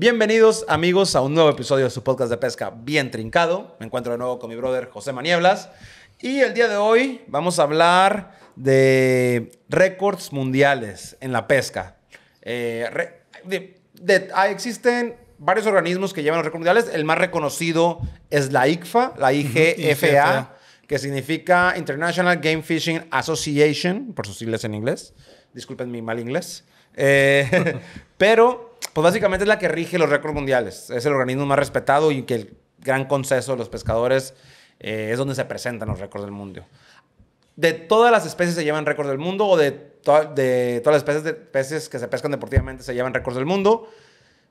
Bienvenidos amigos a un nuevo episodio de su podcast de pesca bien trincado. Me encuentro de nuevo con mi brother José Manieblas. Y el día de hoy vamos a hablar de récords mundiales en la pesca. Eh, existen varios organismos que llevan los récords mundiales. El más reconocido es la ICFA, la IGFA, que significa International Game Fishing Association, por sus siglas en inglés. Disculpen mi mal inglés. Eh, pero pues básicamente es la que rige los récords mundiales. Es el organismo más respetado y que el gran consenso de los pescadores eh, es donde se presentan los récords del mundo. De todas las especies se llevan récords del mundo o de, de todas las especies, de peces que se pescan deportivamente se llevan récords del mundo.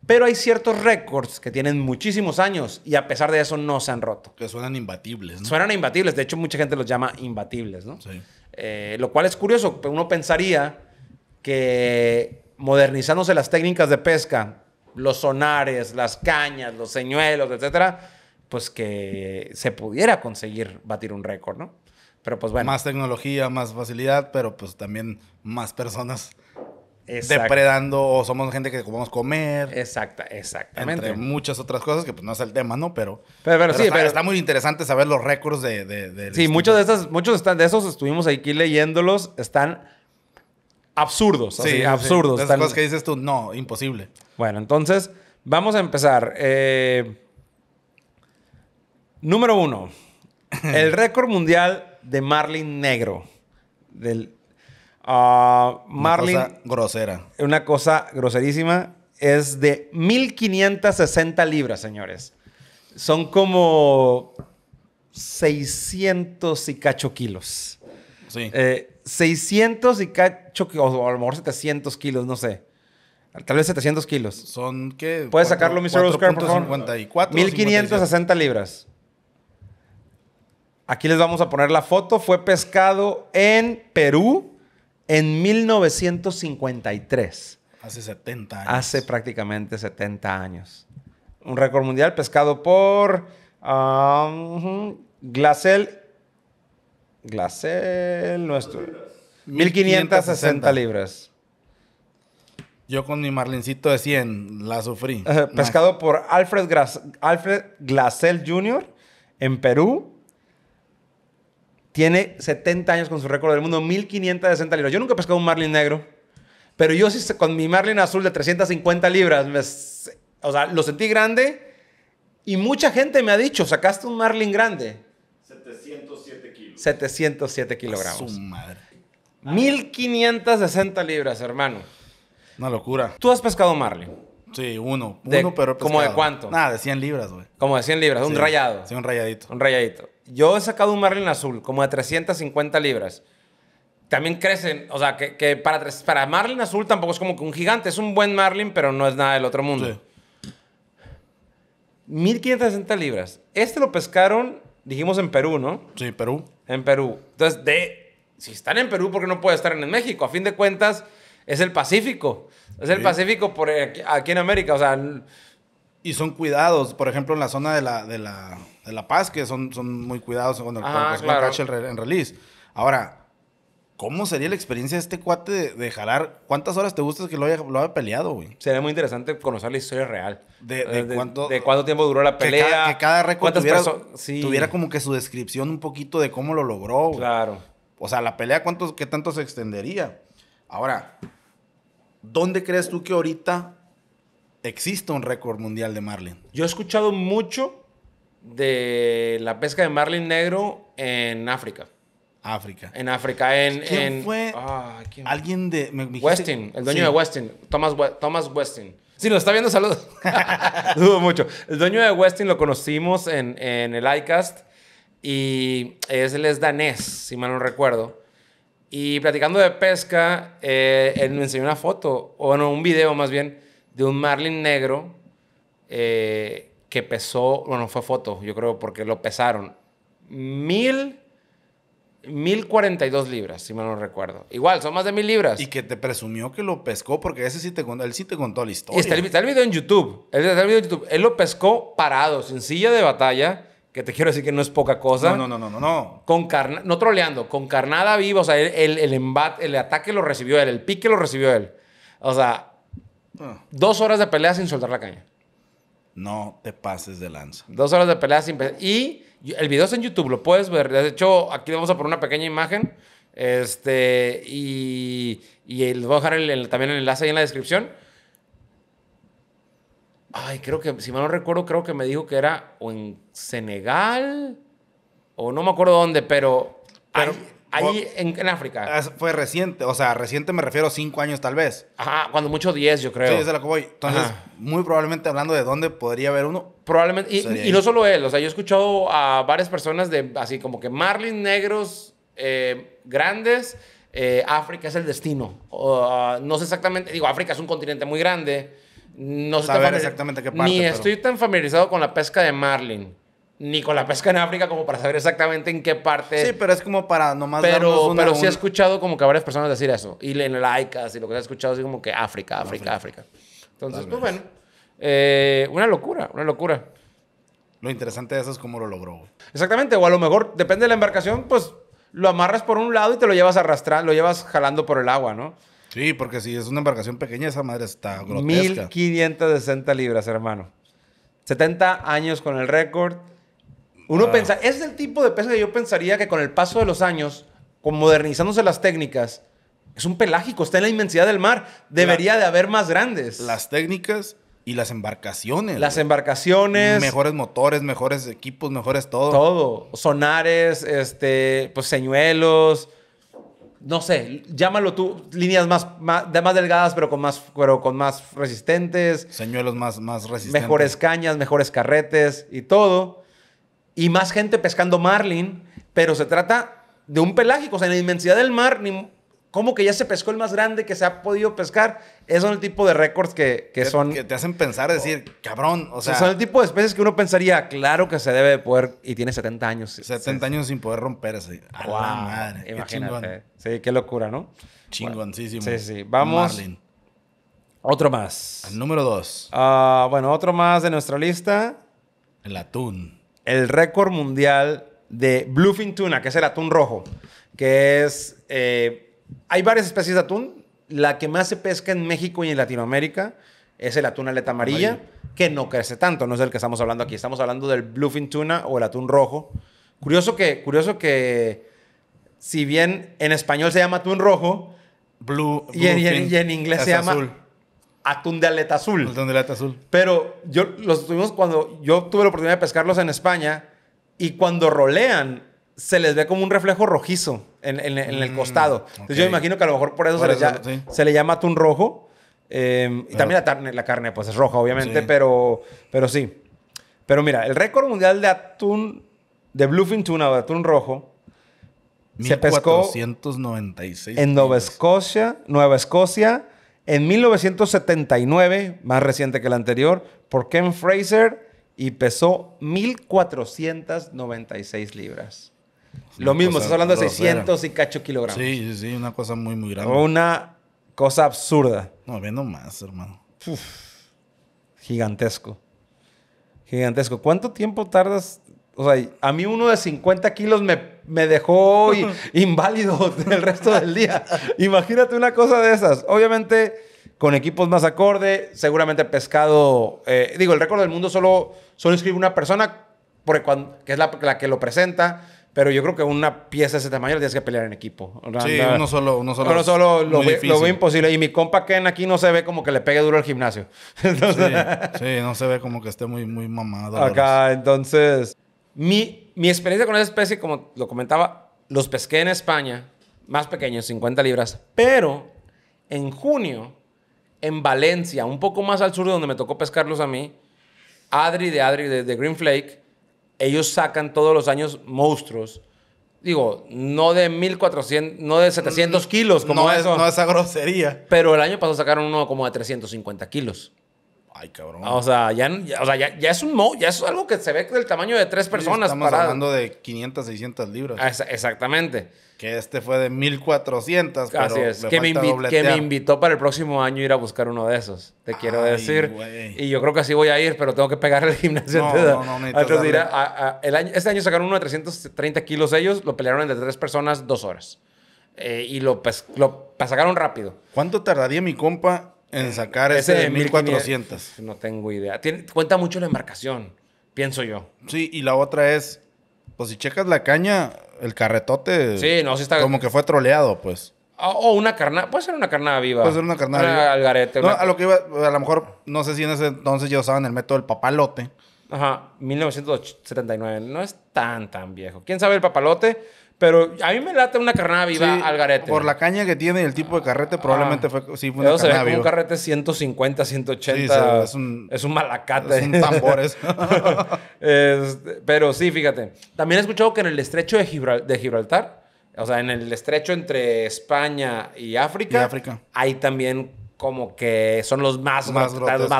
Pero hay ciertos récords que tienen muchísimos años y a pesar de eso no se han roto. Que suenan imbatibles, ¿no? Suenan imbatibles. De hecho, mucha gente los llama imbatibles, ¿no? Sí. Eh, lo cual es curioso. Uno pensaría que modernizándose las técnicas de pesca, los sonares, las cañas, los señuelos, etcétera, pues que se pudiera conseguir batir un récord, ¿no? Pero pues bueno. Más tecnología, más facilidad, pero pues también más personas depredando o somos gente que podemos comer. Exacta, exactamente. Entre muchas otras cosas que pues no es el tema, ¿no? Pero, pero, sí, está, pero está muy interesante saber los récords de... sí, muchos de, muchos de esos estuvimos aquí leyéndolos, están absurdos. Sí, absurdos. Las cosas que dices tú, no, imposible. Bueno, entonces vamos a empezar. Eh, número uno, el récord mundial de Marlin negro. Del, ah, Marlin. Una cosa grosera. Una cosa groserísima. Es de 1560 libras, señores. Son como 600 y cacho kilos. Sí. Eh, 600 y cacho, o a lo mejor 700 kilos, no sé. Tal vez 700 kilos. ¿Son qué? ¿Puedes sacarlo, Mr. Oscar, por favor? 1560 libras. Aquí les vamos a poner la foto. Fue pescado en Perú en 1953. Hace 70 años. Hace prácticamente 70 años. Un récord mundial pescado por ah, um, Glacel Glacel, nuestro. 1560 libras. Yo con mi marlincito de 100 la sufrí. pescado por Alfred, Gras Alfred Glacel Jr. en Perú. Tiene 70 años con su récord del mundo, 1560 libras. Yo nunca he pescado un marlin negro, pero yo sí con mi marlin azul de 350 libras, o sea, lo sentí grande y mucha gente me ha dicho, sacaste un marlin grande. 707 kilogramos. Su madre. 1560 libras, hermano. Una locura. ¿Tú has pescado marlin Sí, uno. uno, pero ¿Cómo de cuánto? Nada, de 100 libras, güey. Como de 100 libras, un rayado. Sí, un rayadito. Un rayadito. Yo he sacado un marlin azul, como de 350 libras. También crecen, o sea, que, para, para marlin azul tampoco es como que un gigante. Es un buen marlin, pero no es nada del otro mundo. Sí. 1560 libras. Este lo pescaron, dijimos en Perú, ¿no? Sí, Perú en Perú. Entonces, de, si están en Perú, ¿por qué no puede estar en México? A fin de cuentas, es el Pacífico. Es el Pacífico por aquí, en América. O sea. Y son cuidados, por ejemplo, en la zona de la, de la, de la Paz, que son, son muy cuidados con el, en release. Ahora, ¿Cómo sería la experiencia de este cuate de, jalar? ¿Cuántas horas te gusta que lo haya, lo haya peleado, güey? Sería muy interesante conocer la historia real. De, eh, cuánto, tiempo duró la pelea. Que cada, récord tuviera, como que su descripción un poquito de cómo lo logró. Claro. O sea, la pelea, ¿cuántos, ¿qué tanto se extendería? Ahora, ¿dónde crees tú que ahorita existe un récord mundial de marlin? Yo he escuchado mucho de la pesca de marlin negro en África. África. En África, en... ¿Quién en, fue? Ah, alguien de... Westin, el dueño de Westin, Thomas, Westin. Si nos está viendo, saludos. Dudo mucho. El dueño de Westin lo conocimos en, en el iCast y es, él es danés, si mal no recuerdo. Y platicando de pesca, eh, él me enseñó una foto, o un video más bien, de un marlin negro eh, que pesó, bueno, fue foto, yo creo, porque lo pesaron. Mil... 1042 libras, si me lo recuerdo. Igual, son más de 1,000 libras. Y que te presumió que lo pescó, porque ese sí te contó, él sí te contó la historia. está el, video en YouTube. está el video en YouTube. Él lo pescó parado, sin silla de batalla, que te quiero decir que no es poca cosa. No, no, no, no, no. Con no troleando, con carnada viva. O sea, el, embate, el ataque lo recibió él, el pique lo recibió él. O sea, ah. dos horas de pelea sin soltar la caña. No te pases de lanza. Dos horas de pelea sin... Y el video es en YouTube, lo puedes ver. De hecho, aquí vamos a poner una pequeña imagen. Este, y, y les voy a dejar también el enlace ahí en la descripción. Ay, creo que, si mal no recuerdo, creo que me dijo que era o en Senegal o no me acuerdo dónde, pero, ¿Ahí en, en, África. Fue reciente, o sea, reciente me refiero a cinco años tal vez. Ajá, cuando mucho diez, yo creo. Sí, es de que voy. Entonces, muy probablemente hablando de dónde podría haber uno. Probablemente, y, no solo él, o sea, yo he escuchado a varias personas de así como que marlin negros eh, grandes, eh, África es el destino. Ah, no sé exactamente, digo, África es un continente muy grande. No sé exactamente qué parte. Ni estoy tan familiarizado con la pesca de marlin ni con la pesca en África como para saber exactamente en qué parte. Sí, pero es como para nomás. Pero, una, pero sí he escuchado como que varias personas decir eso. Y en laicas y lo que se ha escuchado es como que África, África, África. Entonces, pues bueno, eh, una locura, una locura. Lo interesante de eso es cómo lo logró. Exactamente, o a lo mejor, depende de la embarcación, pues lo amarras por un lado y te lo llevas arrastrando, lo llevas jalando por el agua, ¿no? Sí, porque si es una embarcación pequeña, esa madre está grotesca. 1560 libras, hermano. 70 años con el récord. Uno ah. piensa, es el tipo de pesca que yo pensaría que con el paso de los años, con modernizándose las técnicas, es un pelágico, está en la inmensidad del mar. Debería de haber más grandes. Las técnicas y las embarcaciones. Las embarcaciones. Mejores motores, mejores equipos, mejores todo. Todo. Sonares, este, pues señuelos. No sé, llámalo tú, líneas más, más, más delgadas, pero con más, pero con más resistentes. Señuelos más, más resistentes. Mejores cañas, mejores carretes y todo y más gente pescando marlin, pero se trata de un pelágico, o sea, en la inmensidad del mar, ni, como que ya se pescó el más grande que se ha podido pescar. Esos son el tipo de récords que, que, son... Que te hacen pensar, decir, cabrón, o sea... Son el tipo de especies que uno pensaría, claro que se debe de poder, y tiene 70 años. 70 años sin poder romperse. wow, la madre, imagínate. sí, qué locura, ¿no? Chingoncísimo. sí, sí. Vamos... Marlin. Otro más. número dos. Ah, bueno, otro más de nuestra lista. El atún el récord mundial de bluefin tuna, que es el atún rojo, que es... Eh, hay varias especies de atún. La que más se pesca en México y en Latinoamérica es el atún aleta amarilla, que no crece tanto, no es el que estamos hablando aquí. Estamos hablando del bluefin tuna o el atún rojo. Curioso que, curioso que si bien en español se llama atún rojo, Blue, y, en, inglés se llama atún de aleta azul. Atún de aleta azul. Pero yo los tuvimos cuando yo tuve la oportunidad de pescarlos en España y cuando rolean se les ve como un reflejo rojizo en, el mm, costado. Entonces yo imagino que a lo mejor por eso, se, le llama atún rojo. Em, y también la carne, pues es roja obviamente, pero, pero sí. Pero mira, el récord mundial de atún, de bluefin tuna o de atún rojo, se pescó en Nueva Escocia, Nueva Escocia en 1979, más reciente que el anterior, por Ken Fraser y pesó 1.496 libras. Lo mismo, estás hablando de 600 y cacho kilogramos. Sí, sí, sí, una cosa muy, muy grande. Una cosa absurda. No, viendo más, hermano. gigantesco. Gigantesco. ¿Cuánto tiempo tardas o sea, a mí uno de 50 kilos me, me dejó inválido el resto del día. Imagínate una cosa de esas. Obviamente, con equipos más acorde, seguramente pescado. Eh, digo, el récord del mundo solo, solo inscribe una persona, porque cuando, que es la, que lo presenta. Pero yo creo que una pieza de ese tamaño la tienes que pelear en equipo. sí, uno solo. Uno solo, uno solo lo, ve, lo, imposible. Y mi compa Ken aquí no se ve como que le pegue duro al gimnasio. sí, sí, no se ve como que esté muy, muy mamado. Acá, entonces, mi, experiencia con esa especie, como lo comentaba, los pesqué en España, más pequeños, 50 libras, pero en junio, en Valencia, un poco más al sur de donde me tocó pescarlos a mí, Adri de Adri de, Green Flake, ellos sacan todos los años monstruos digo, no de 1400, no de 700 kilos como Es, no esa grosería. Pero el año pasado sacaron uno como de 350 kilos. Ay, cabrón. Ah, o sea, ya, es un mo, ya es algo que se ve del tamaño de tres personas. Estamos hablando de 500, 600 libras. exactamente. Que este fue de 1400. Así pero es. Que me, que me, invitó para el próximo año ir a buscar uno de esos. Te quiero decir. Y yo creo que así voy a ir, pero tengo que pegar el gimnasio. No, no, no, este año sacaron uno de 330 kilos ellos, lo pelearon entre tres personas dos horas. Eh, y lo, lo sacaron rápido. ¿Cuánto tardaría mi compa en eh, sacar ese, este de 1400. No tengo idea. cuenta mucho la embarcación, pienso yo. Sí, y la otra es, pues si checas la caña, el carretote. Sí, no, sí está. Como que fue troleado, pues. Ah, o, una carnada, puede ser una carnada viva. Puede ser una carnada una viva. A lo que iba, a lo mejor, no sé si en ese entonces ya usaban el método del papalote. Ajá, 1979. No es tan, tan viejo. ¿Quién sabe el papalote? Pero a mí me late una carnada viva al garete. Por la caña que tiene y el tipo de carrete, ah. probablemente fue, sí, fue se un carrete 150, 180. es, un, es malacate. Es un tambor este, pero sí, fíjate. También he escuchado que en el estrecho de, Gibraltar, o sea, en el estrecho entre España y África, hay también como que son los más, más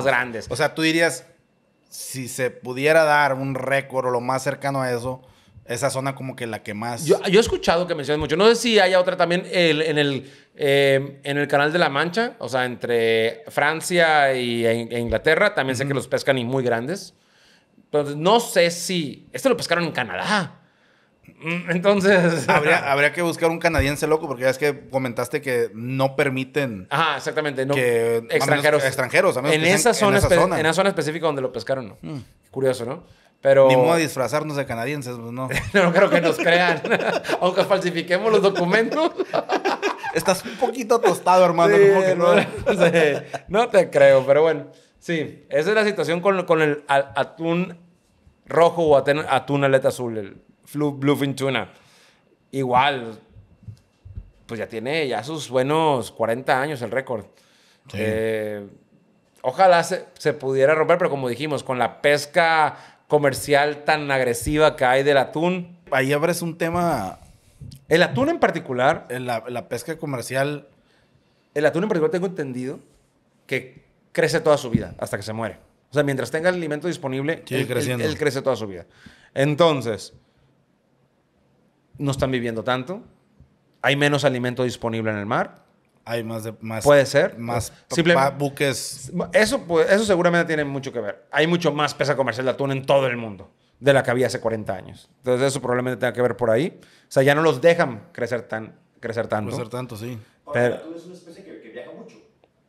grandes. O sea, tú dirías, si se pudiera dar un récord o lo más cercano a eso esa zona como que la que más... Yo, he escuchado que mencionan mucho. No sé si haya otra también en, el, eh, en el Canal de la Mancha, o sea, entre Francia y, e, e Inglaterra, también sé que los pescan y muy grandes. Entonces, no sé si... Este lo pescaron en Canadá. Mm, entonces. Habría, que buscar un canadiense loco, porque ya es que comentaste que no permiten. Ajá, exactamente. que, extranjeros. extranjeros, en, esa zona en, esa zona específica donde lo pescaron, mm. Curioso, ¿no? Pero... Ni modo de disfrazarnos de canadienses, pues no. no creo que nos crean. Aunque falsifiquemos los documentos. Estás un poquito tostado, hermano. no, te creo, pero bueno. Sí, esa es la situación con, con el atún rojo o atún, aleta azul, el bluefin tuna. Igual, pues ya tiene ya sus buenos 40 años el récord. Eh, ojalá se, se pudiera romper, pero como dijimos, con la pesca comercial tan agresiva que hay del atún. Ahí abres un tema. El atún en particular. La, la pesca comercial. El atún en particular tengo entendido que crece toda su vida hasta que se muere. O sea, mientras tenga el alimento disponible, él, crece toda su vida. Entonces, no están viviendo tanto, hay menos alimento disponible en el mar, hay más de, más puede ser más buques eso pues, eso seguramente tiene mucho que ver hay mucho más pesa comercial de atún en todo el mundo de la que había hace 40 años entonces eso probablemente tenga que ver por ahí o sea ya no los dejan crecer tan crecer tanto crecer tanto sí Pero, el atún es una especie que, viaja mucho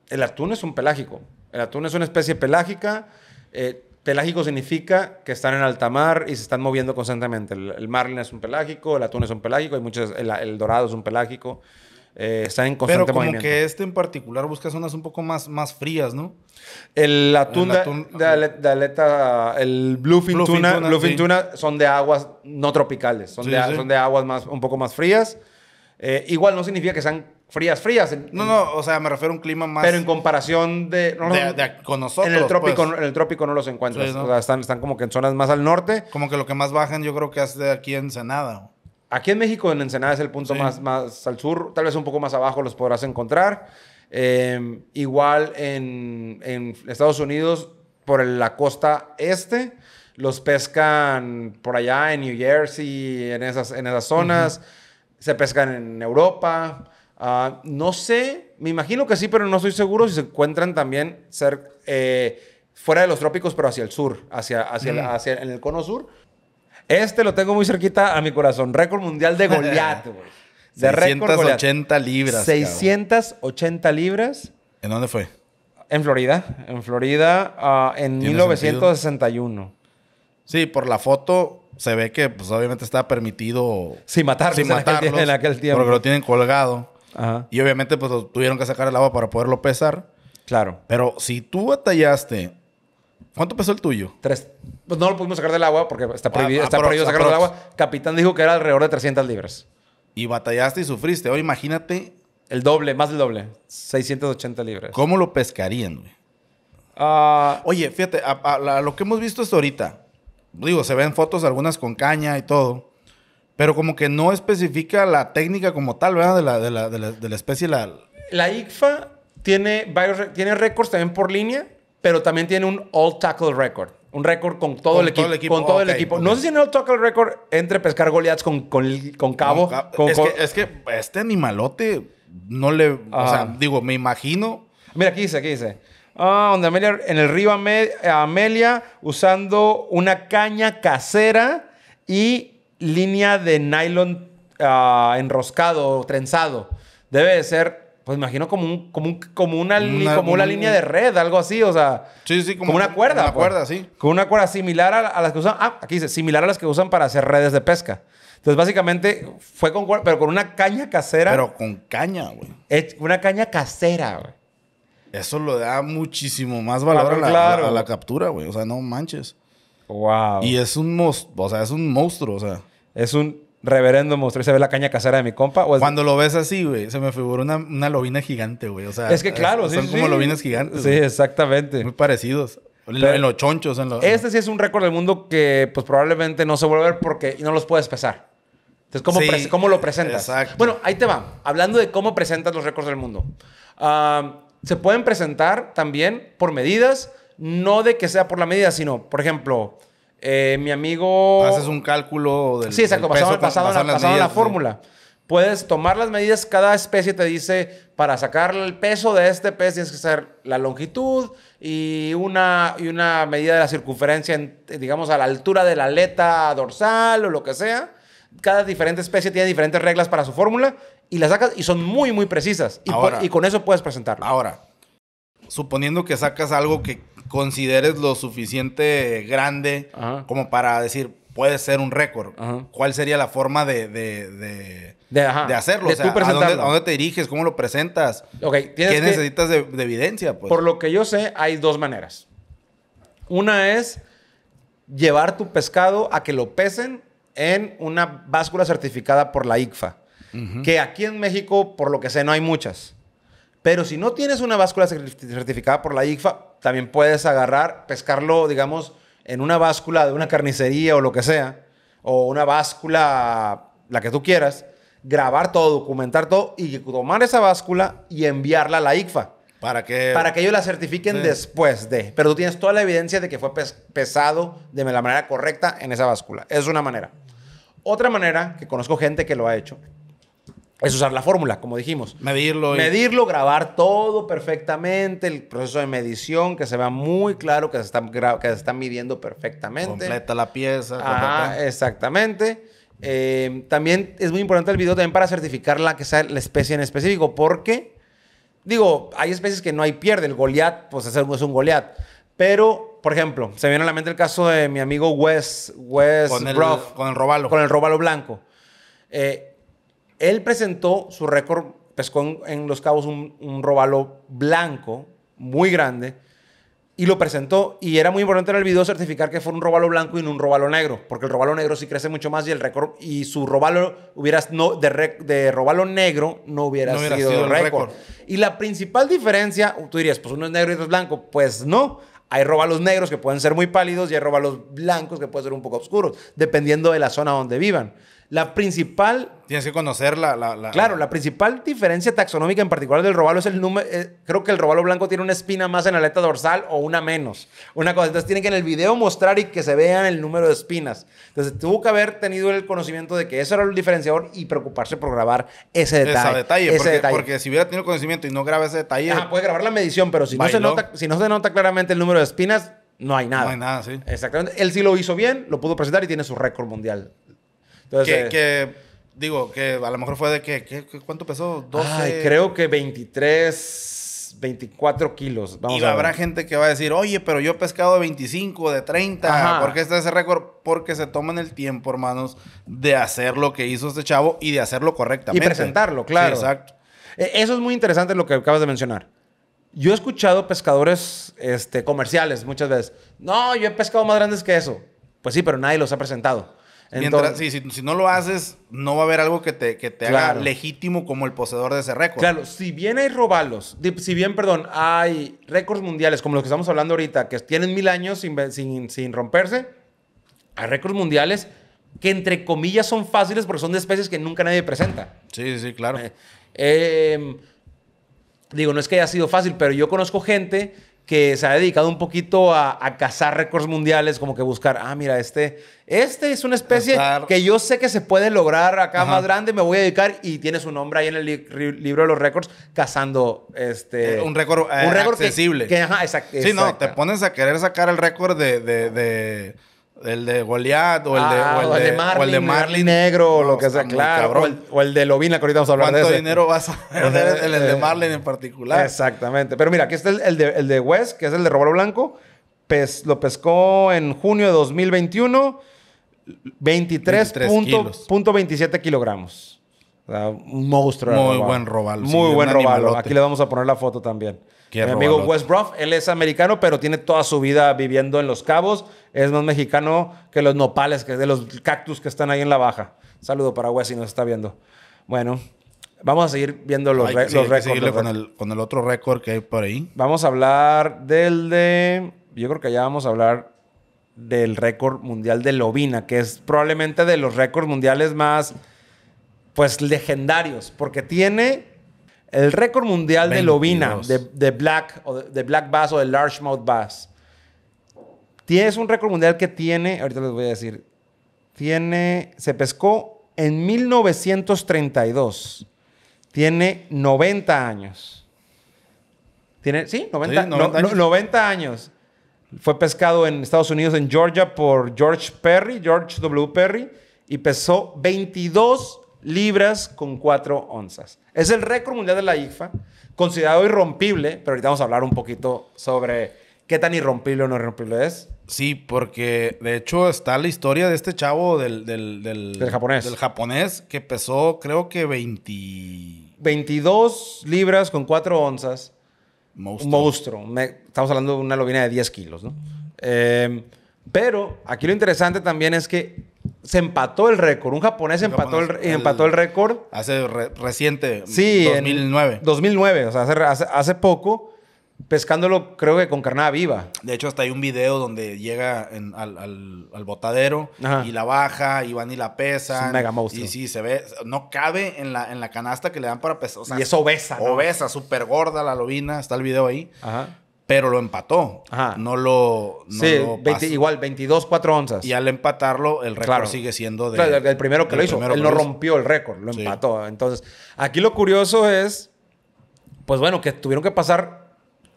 el atún es un pelágico el atún es una especie pelágica eh, pelágico significa que están en alta mar y se están moviendo constantemente el, marlin es un pelágico el atún es un pelágico y muchos el dorado es un pelágico eh, está en constante Pero como que este en particular busca zonas un poco más, más frías, ¿no? El atún, de, aleta, el bluefin, tuna, son de aguas no tropicales, son, de, aguas más, un poco más frías. Eh, igual no significa que sean frías, frías. No, no, o sea, me refiero a un clima más. Pero en comparación de. con nosotros. En el pues. trópico, el trópico no los encuentras. están, están como que en zonas más al norte. Como que lo que más bajan, yo creo que es de aquí en Senada. Aquí en México, en Ensenada es el punto más, más al sur, tal vez un poco más abajo los podrás encontrar. Em, igual en, Estados Unidos, por la costa este, los pescan por allá en New Jersey, en esas, en esas zonas, se pescan en Europa. Ah, no sé, me imagino que sí, pero no estoy seguro si se encuentran también ser, eh, fuera de los trópicos, pero hacia el sur, hacia, hacia, mm. hacia en el cono sur este lo tengo muy cerquita a mi corazón. Récord mundial de Goliat, güey. De 680 libras. 680 libras. ¿En dónde fue? En Florida. En Florida ah, en 1961. Sí, por la foto se ve que pues obviamente está permitido... Sin matarlos. Sin En aquel, tiempo. Porque lo tienen colgado. Y obviamente pues tuvieron que sacar el agua para poderlo pesar. Claro. Pero si tú batallaste ¿Cuánto pesó el tuyo? Tres. Pues no lo pudimos sacar del agua porque está ah, prohibido, del agua. Capitán dijo que era alrededor de 300 libras. Y batallaste y sufriste. Ahora imagínate. El doble, más del doble. 680 libras. ¿Cómo lo pescarían, güey? Ah. Oye, fíjate, lo que hemos visto hasta ahorita, digo, se ven fotos algunas con caña y todo, pero como que no especifica la técnica como tal, ¿verdad? De la, la, especie. La, la ICFA tiene, varios, tiene récords también por línea pero también tiene un all tackle record. Un récord con todo, el, equipo, Con todo el equipo. No sé si en el tackle record entre pescar goleadas con, Cabo. es, que, es, este animalote no le. O sea, digo, me imagino. Mira, aquí dice, aquí dice. Ah, donde Amelia, en el río Amelia, usando una caña casera y línea de nylon ah, enroscado o trenzado. Debe de ser pues imagino como como una, como una línea de red, algo así, o sea, sí, sí, como, una cuerda, una pues. cuerda, sí, como una cuerda similar a, las que usan, ah, aquí dice, similar a las que usan para hacer redes de pesca. Entonces básicamente fue con cuerda, pero con una caña casera. Pero con caña, güey. Una caña casera, güey. Eso lo da muchísimo más valor a, la, captura, güey. O sea, no manches. Wow. Y es un, o sea, es un monstruo, o sea. Es un reverendo mostré se ve la caña casera de mi compa. Cuando lo ves así, güey, se me figura una, lobina gigante, güey. es que claro, son como lobinas gigantes. Sí, exactamente. Muy parecidos. en los chonchos. En los... Este sí es un récord del mundo que pues probablemente no se vuelve a ver porque no los puedes pesar. Entonces, ¿cómo, lo presentas? Bueno, ahí te va. Hablando de cómo presentas los récords del mundo. Ah, se pueden presentar también por medidas, no de que sea por la medida, sino, por ejemplo, eh, mi amigo. Haces un cálculo del. Sí, exacto. Pasado, la, fórmula. Puedes tomar las medidas, cada especie te dice, para sacar el peso de este pez tienes que hacer la longitud y una, y una medida de la circunferencia, digamos, a la altura de la aleta dorsal o lo que sea. Cada diferente especie tiene diferentes reglas para su fórmula y las sacas y son muy, muy precisas. Y, y con eso puedes presentarlo. Ahora, suponiendo que sacas algo que consideres lo suficiente grande como para decir, puede ser un récord. ¿Cuál sería la forma de, de, hacerlo? ¿a, dónde, te diriges? ¿Cómo lo presentas? ¿Qué necesitas de, evidencia? Pues? Por lo que yo sé, hay dos maneras. Una es llevar tu pescado a que lo pesen en una báscula certificada por la ICFA. Que aquí en México, por lo que sé, no hay muchas. Pero si no tienes una báscula certificada por la ICFA, también puedes agarrar, pescarlo, digamos, en una báscula de una carnicería o lo que sea, o una báscula, la que tú quieras, grabar todo, documentar todo y tomar esa báscula y enviarla a la ICFA. Para que... Para que ellos la certifiquen después de. Pero tú tienes toda la evidencia de que fue pesado de la manera correcta en esa báscula. Es una manera. Otra manera, que conozco gente que lo ha hecho, es usar la fórmula, como dijimos. Medirlo. Medirlo, grabar todo perfectamente, el proceso de medición, que se vea muy claro que se está que se está midiendo perfectamente. Completa la pieza. Ah, exactamente. Eh, también es muy importante el video también para certificar la, que sea la especie en específico, porque, digo, hay especies que no hay pierde. El goliat pues es un goliat Pero, por ejemplo, se viene a la mente el caso de mi amigo Wes, Wes con el, con el robalo. Con el robalo blanco. Eh, él presentó su récord, pescó en, Los Cabos un, robalo blanco muy grande y lo presentó. Y era muy importante en el video certificar que fue un robalo blanco y no un robalo negro, porque el robalo negro sí crece mucho más y el récord y su robalo hubieras no, de, robalo negro no hubiera, sido, el récord. Y la principal diferencia, tú dirías, pues uno es negro y otro es blanco. Pues no. Hay robalos negros que pueden ser muy pálidos y hay robalos blancos que pueden ser un poco oscuros, dependiendo de la zona donde vivan. La principal... Tienes que conocer la... claro, la principal diferencia taxonómica en particular del robalo es el número... Eh, creo que el robalo blanco tiene una espina más en la aleta dorsal o una menos. Una cosa. Entonces tienen que en el video mostrar y que se vean el número de espinas. Entonces tuvo que haber tenido el conocimiento de que eso era el diferenciador y preocuparse por grabar ese detalle. ese porque, detalle. porque si hubiera tenido conocimiento y no graba ese detalle... Ajá, puede grabar la medición, pero si no, se nota, si no se nota claramente el número de espinas, no hay nada. No hay nada, sí. Exactamente. Él sí lo hizo bien, lo pudo presentar y tiene su récord mundial que, eh, que, digo, que a lo mejor fue de que, ¿cuánto pesó? 12. Ay, creo que 23, 24 kilos. Vamos y habrá gente que va a decir, oye, pero yo he pescado de 25, de 30. ¿Por qué está ese récord? Porque se toman el tiempo, hermanos, de hacer lo que hizo este chavo y de hacerlo correctamente. Y presentarlo, claro. exacto. E, eso es muy interesante lo que acabas de mencionar. Yo he escuchado pescadores este, comerciales muchas veces. No, yo he pescado más grandes que eso. Pues sí, pero nadie los ha presentado si, si, no lo haces, no va a haber algo que te, que te haga legítimo como el poseedor de ese récord. Claro, si bien hay robalos, si bien, perdón, hay récords mundiales como los que estamos hablando ahorita, que tienen mil años sin, sin, sin romperse, hay récords mundiales que entre comillas son fáciles porque son de especies que nunca nadie presenta. Sí, sí, claro. Eh, em, digo, no es que haya sido fácil, pero yo conozco gente que se ha dedicado un poquito a, cazar récords mundiales, como que buscar, ah, mira, este, este es una especie que yo sé que se puede lograr acá más grande, me voy a dedicar y tiene su nombre ahí en el libro de los récords, cazando este... Eh, un récord, eh, accesible. sí, no, te pones a querer sacar el récord de el de Goliath o el de, ah, o Marlin, Negro o lo que sea, O el, de Lovina, que ahorita vamos a hablar de ¿Cuánto dinero vas a el, de eh, Marlin en particular? Exactamente. Pero mira, aquí está el, de, el de West, que es el de Robalo Blanco. lo pescó en junio de 2021, 23.27 kilogramos. O un monstruo. Muy buen robalo. Muy buen robalo. Aquí le vamos a poner la foto también. Mi amigo West Brough, él es americano, pero tiene toda su vida viviendo en Los Cabos es más mexicano que los nopales, que de los cactus que están ahí en la baja. Saludo Paraguay si nos está viendo. Bueno, vamos a seguir viendo los, récords. con, el, con el otro récord que hay por ahí. Vamos a hablar del de. Yo creo que ya vamos a hablar del récord mundial de Lobina, que es probablemente de los récords mundiales más, pues, legendarios, porque tiene el récord mundial de Lobina, de, black, o black bass o de largemouth bass. Tienes un récord mundial que tiene, ahorita les voy a decir, tiene, se pescó en 1932. Tiene 90 años. Tiene, sí, 90, años. 90 años. Fue pescado en Estados Unidos, en Georgia, por George Perry, George W. Perry, y pesó 22 libras con 4 onzas. Es el récord mundial de la IFA, considerado irrompible, pero ahorita vamos a hablar un poquito sobre ¿Qué tan irrompible o no irrompible es? Sí, porque de hecho está la historia de este chavo del, del, japonés. Del japonés que pesó creo que 20... 22 libras con 4 onzas. Monstruo. estamos hablando de una lobina de 10 kilos, ¿no? Em, pero aquí lo interesante también es que se empató el récord. Un japonés, empató, el, empató el récord. Hace reciente. Sí. 2009. En 2009, o sea, hace poco pescándolo, creo que con carnada viva. De hecho, hasta hay un video donde llega al, botadero y la baja y van y la pesa. mega monstruo. Y sí, se ve, no cabe en la, en la canasta que le dan para pesar. y es obesa. Obesa, súper gorda la lobina. Está el video ahí. Pero lo empató. No lo. igual, 22, 4 onzas. Y al empatarlo, el récord sigue siendo de. Claro, el, primero que lo hizo. Él no rompió el récord, lo empató. Entonces, aquí lo curioso es. Pues bueno, que tuvieron que pasar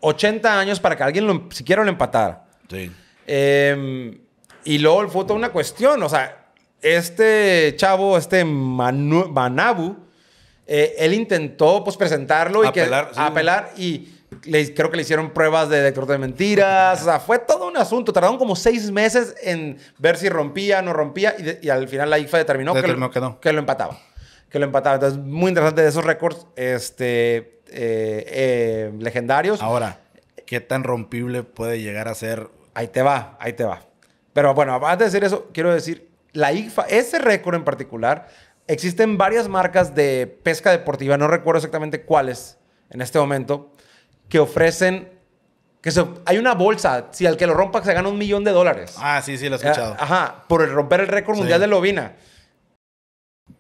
80 años para que alguien lo, em, siquiera lo empatara. Sí. Em, y luego fue toda una cuestión. O sea, este chavo, este Manabu, eh, él intentó pues presentarlo y apelar, que, apelar y creo que le hicieron pruebas de detector de mentiras. o sea, fue todo un asunto. Tardaron como seis meses en ver si rompía, no rompía y, al final la IFA determinó, que, lo, que, que, lo, empataba. Que lo empataba. Entonces, muy interesante de esos récords. Este, eh, eh, legendarios. Ahora, ¿qué tan rompible puede llegar a ser? Ahí te va, ahí te va. Pero bueno, antes de decir eso, quiero decir, la IFA, ese récord en particular, existen varias marcas de pesca deportiva, no recuerdo exactamente cuáles en este momento, que ofrecen que eso, hay una bolsa, si al que lo rompa se gana un millón de dólares. Ah, sí, sí, lo he escuchado. Eh, ajá, por el romper el récord mundial de Lobina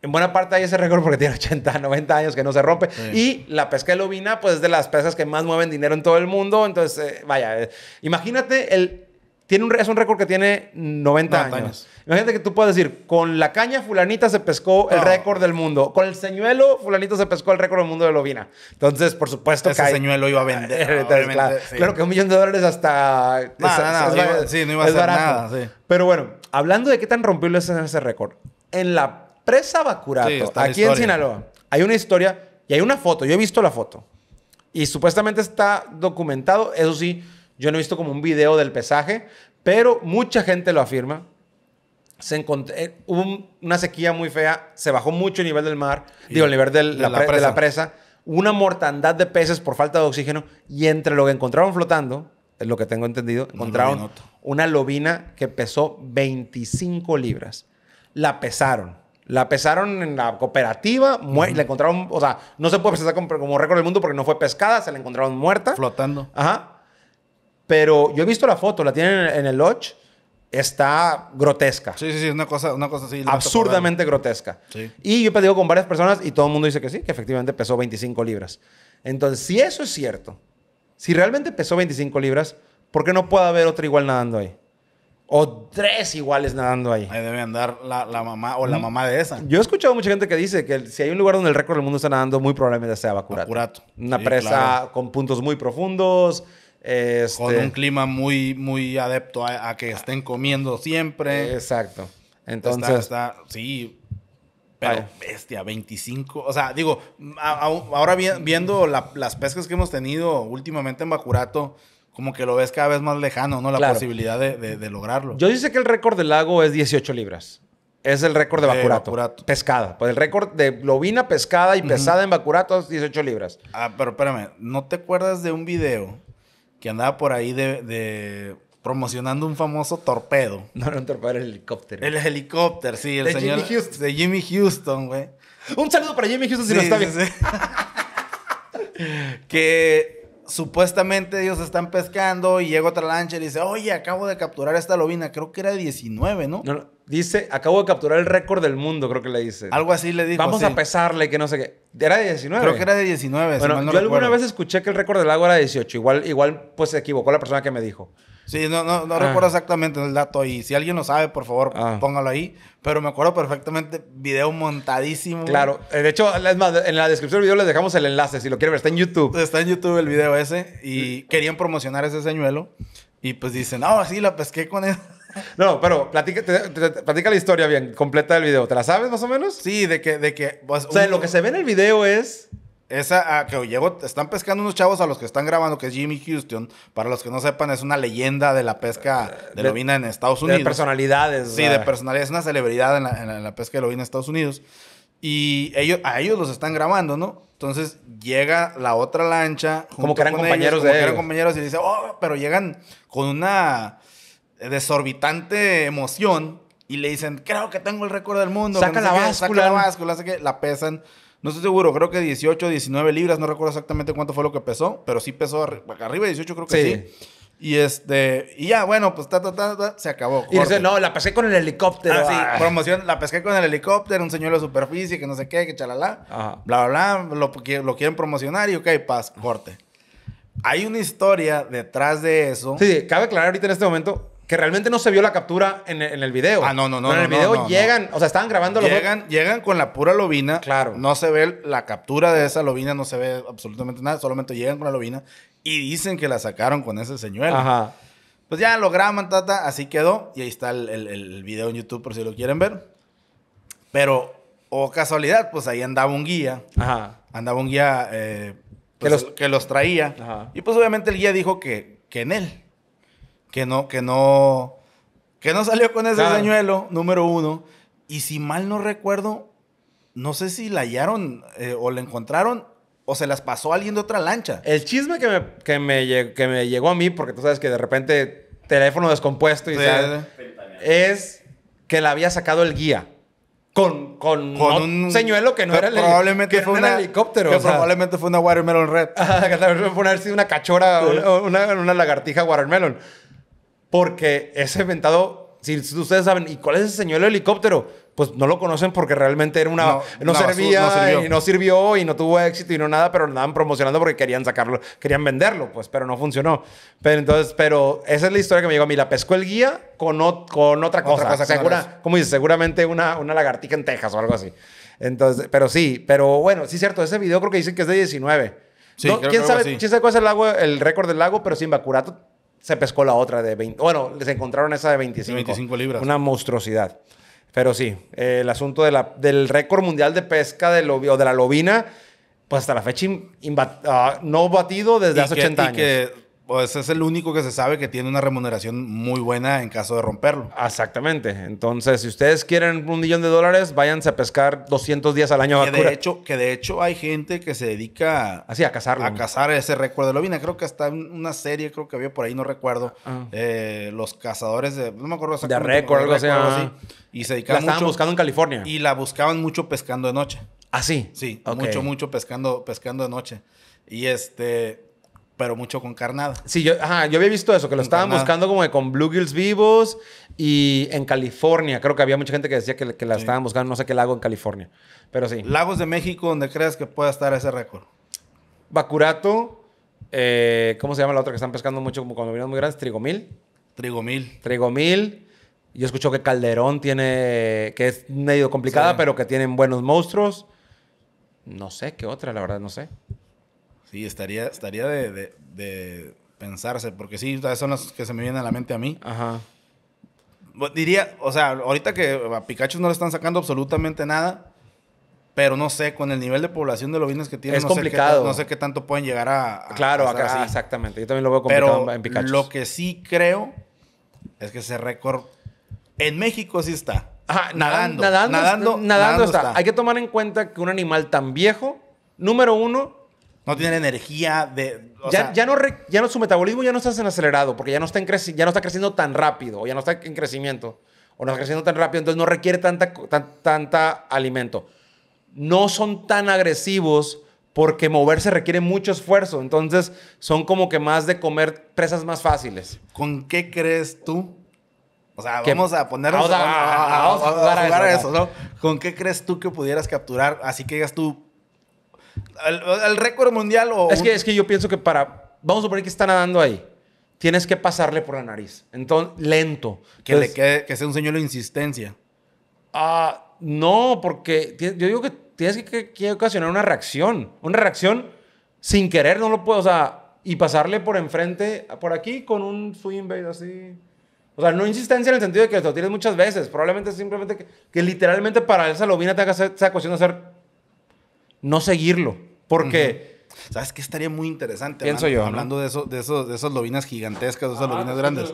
en buena parte hay ese récord porque tiene 80, 90 años que no se rompe. Y la pesca de lobina, pues es de las pesas que más mueven dinero en todo el mundo. Entonces, eh, vaya, eh, imagínate, el, tiene un, es un récord que tiene 90, años. Imagínate que tú puedes decir, con la caña fulanita se pescó el récord del mundo. Con el señuelo fulanito se pescó el récord del mundo de lobina. Entonces, por supuesto Ese que... Ese señuelo iba a vender. claro, que un millón de dólares hasta... sí, no iba a ser nada. Pero bueno, hablando de qué tan rompible es ese récord. En la presa Bacurato, aquí en Sinaloa, hay una historia y hay una foto. Yo he visto la foto. Y supuestamente está documentado. Eso sí, yo no he visto como un video del pesaje, pero mucha gente lo afirma. Se encontró, eh, hubo una sequía muy fea, se bajó mucho el nivel del mar, digo, el nivel de la, presa. de la presa, una mortandad de peces por falta de oxígeno y entre lo que encontraron flotando, es lo que tengo entendido, encontraron una lobina que pesó 25 libras. La pesaron. La pesaron en la cooperativa, la encontraron, o sea, no se puede pesar como, récord del mundo porque no fue pescada, se la encontraron muerta. Flotando. Ajá. Pero yo he visto la foto, la tienen en, el lodge, está grotesca. Sí, sí, sí, una cosa, una cosa así. Absurdamente grotesca. Y yo he pedido con varias personas y todo el mundo dice que sí, que efectivamente pesó 25 libras. Entonces, si eso es cierto, si realmente pesó 25 libras, ¿por qué no puede haber otra igual nadando ahí? o tres iguales nadando ahí. Ahí debe andar la, mamá o la mm. mamá de esa. Yo he escuchado mucha gente que dice que si hay un lugar donde el récord del mundo está nadando, muy probablemente sea Bacurato. Bacurato. Una presa con puntos muy profundos. Este con un clima muy, muy adepto a, que estén comiendo siempre. Exacto. Entonces. Está, sí, pero bestia, 25. O sea, digo, ahora viendo las pescas que hemos tenido últimamente en Bacurato, como que lo ves cada vez más lejano, ¿no? La posibilidad de, lograrlo. Yo dice que el récord del lago es 18 libras. Es el récord de, Bacurato. Pescada. Pues el récord de lobina, pescada y pesada en Bacurato es 18 libras. Ah, pero espérame, ¿no te acuerdas de un video que andaba por ahí de promocionando un famoso torpedo. No era un torpedo, era el helicóptero. El helicóptero, sí, el de señor. Jimmy Houston. De Jimmy Houston, güey. Un saludo para Jimmy Houston si no está bien. que supuestamente ellos están pescando y llega otra lancha y dice, oye, acabo de capturar esta lobina, creo que era 19, ¿no? dice, acabo de capturar el récord del mundo, creo que le dice. Algo así le dijo. Vamos a pesarle, que no sé qué. Era de 19. Creo que era de 19. Bueno, yo alguna vez escuché que el récord del agua era 18. Igual, igual, pues se equivocó la persona que me dijo. Sí, no, no, no ah. recuerdo exactamente el dato ahí. Si alguien lo sabe, por favor, ah. póngalo ahí. Pero me acuerdo perfectamente, video montadísimo. Claro, eh, de hecho, en la descripción del video les dejamos el enlace, si lo quieren ver, está en YouTube. Está en YouTube el video ese y querían promocionar ese señuelo y pues dicen, no, así la pesqué con él. No, pero platica, platica la historia bien, completa el video. ¿Te la sabes más o menos? Sí, de que... De que pues, o sea, lo que se ve en el video es esa ah, que llegó, están pescando unos chavos a los que están grabando, que es Jimmy Houston. Para los que no sepan, es una leyenda de la pesca de, lobina en Estados Unidos. De personalidades. Sí, de personalidades. una celebridad en la, en la pesca de lobina en Estados Unidos. Y ellos, a ellos los están grabando, ¿no? Entonces llega la otra lancha. como que eran compañeros de como Que eran compañeros y dice, oh, pero llegan con una desorbitante emoción y le dicen, creo que tengo el récord del mundo. Saca la báscula. saca la báscula, que la pesan. No estoy seguro, creo que 18, 19 libras, no recuerdo exactamente cuánto fue lo que pesó, pero sí pesó arriba 18, creo que sí. Y este, y ya, bueno, pues ta, ta, ta, se acabó. Y dice, no, la pesqué con el helicóptero. Ah, ah. promoción, la pesqué con el helicóptero, un señor, de superficie, que no sé qué, que chalala, Ajá. bla, bla, bla, lo, quieren promocionar y ok, paz, corte. Hay una historia detrás de eso. sí, cabe aclarar ahorita en este momento, que realmente no se vio la captura en, el video. Ah, no, no, no. en el video llegan, o sea, estaban grabando lo llegan, Llegan con la pura lobina. Claro. No se ve la captura de esa lobina, no se ve absolutamente nada. Solamente llegan con la lobina y dicen que la sacaron con ese señuelo. Ajá. Pues ya lo graban, tata, así quedó. Y ahí está el, el, video en YouTube por si lo quieren ver. Pero, o oh, casualidad, pues ahí andaba un guía. Ajá. Andaba un guía eh, que, pues, los... que los traía. Y pues obviamente el guía dijo que, que en él que no, que no, que no salió con ese señuelo, número uno. Y si mal no recuerdo, no sé si la hallaron eh, o la encontraron o se las pasó alguien de otra lancha. El chisme que me, que me, llegó a mí, porque tú sabes que de repente teléfono descompuesto y tal, es que la había sacado el guía. Con, con, un señuelo que no era el probablemente que fue un helicóptero. Que probablemente fue una watermelon red. Que que fue una, una cachora, una, una lagartija watermelon porque ese inventado, si ustedes saben, ¿y cuál es ese señor helicóptero? Pues no lo conocen porque realmente era una. No, servía no sirvió. y no sirvió y no tuvo éxito y no nada, pero lo andaban promocionando porque querían sacarlo, querían venderlo, pues, pero no funcionó. Pero entonces, pero esa es la historia que me llegó a mí. La pescó el guía con, con otra cosa. como dice seguramente una, una lagartija en Texas o algo así. Entonces, pero sí, pero bueno, sí cierto. Ese video creo que dicen que es de 19. Sí, ¿quién, sabe, ¿Quién sabe cuál es el, lago, el récord del lago? Pero sin bacurato se pescó la otra de 20. Bueno, les encontraron esa de 25. De 25 libras. Una monstruosidad. Pero sí, el asunto de la, del récord mundial de pesca de, de la lobina, pues hasta la fecha ah, no batido desde hace que, 80 y años pues es el único que se sabe que tiene una remuneración muy buena en caso de romperlo. Exactamente. Entonces, si ustedes quieren un millón de dólares, váyanse a pescar 200 días al año. Que de, hecho, que de hecho hay gente que se dedica Así, a cazarlo. A cazar ese récord de lobina. Creo que hasta una serie, creo que había por ahí, no recuerdo. Ah. Eh, los cazadores de... No me acuerdo exactamente. De récord, algo así. Y se dedicaban La estaban buscando en California. Y la buscaban mucho pescando de noche. ¿Ah, sí? Sí. Mucho, mucho pescando, pescando de noche. Y este pero mucho con carnada. Sí, yo, había visto eso, que lo estaban buscando como que con bluegills vivos y en California. Creo que había mucha gente que decía que, la estaban buscando, no sé qué lago en California, pero sí. Lagos de México donde crees que pueda estar ese récord. Bacurato, eh, ¿cómo se llama la otra que están pescando mucho como cuando vienen muy grandes? Trigomil. Trigomil. Trigomil. Yo escucho que Calderón tiene, que es medio complicada, pero que tienen buenos monstruos. No sé qué otra, la verdad, no sé. Sí, estaría, estaría de, de, pensarse, porque sí, son las que se me vienen a la mente a mí. Ajá. Diría, o sea, ahorita que a Pikachu no le están sacando absolutamente nada, pero no sé, con el nivel de población de lobines que tienen, es no, complicado. Sé qué, no sé qué tanto pueden llegar a. claro, acá, exactamente. Yo también lo veo complicado pero en Pikachu. Lo que sí creo es que ese récord en México sí está. Ajá, nadando, nadando, nadando, está. Hay que tomar en cuenta que un animal tan viejo, número uno, no tienen energía de. ya, no ya no su metabolismo ya no está en acelerado, porque ya no está, ya no está creciendo tan rápido, o ya no está en crecimiento, o no está creciendo tan rápido, entonces no requiere tanta, tanta alimento. No son tan agresivos porque moverse requiere mucho esfuerzo, entonces son como que más de comer presas más fáciles. ¿Con qué crees tú? O sea, vamos a ponernos a, jugar ¿Con qué crees tú que pudieras capturar? Así que digas tú, al, récord mundial o... Es, que, es que yo pienso que para... Vamos a poner que está nadando ahí. Tienes que pasarle por la nariz. Entonces, lento. Que, le quede, que sea un señor de insistencia. Ah, no, porque yo digo que tienes que, que, ocasionar una reacción. Una reacción sin querer, no lo puedo. O sea, y pasarle por enfrente, por aquí, con un swing bait así. O sea, no insistencia en el sentido de que lo tienes muchas veces. Probablemente simplemente que, que literalmente para esa lobina tenga esa cuestión de hacer no seguirlo. Porque. ¿Sabes qué estaría muy interesante? Pienso hablando, yo. Hablando de, eso, de, de esas lobinas gigantescas, de esas ah, pues lobinas grandes.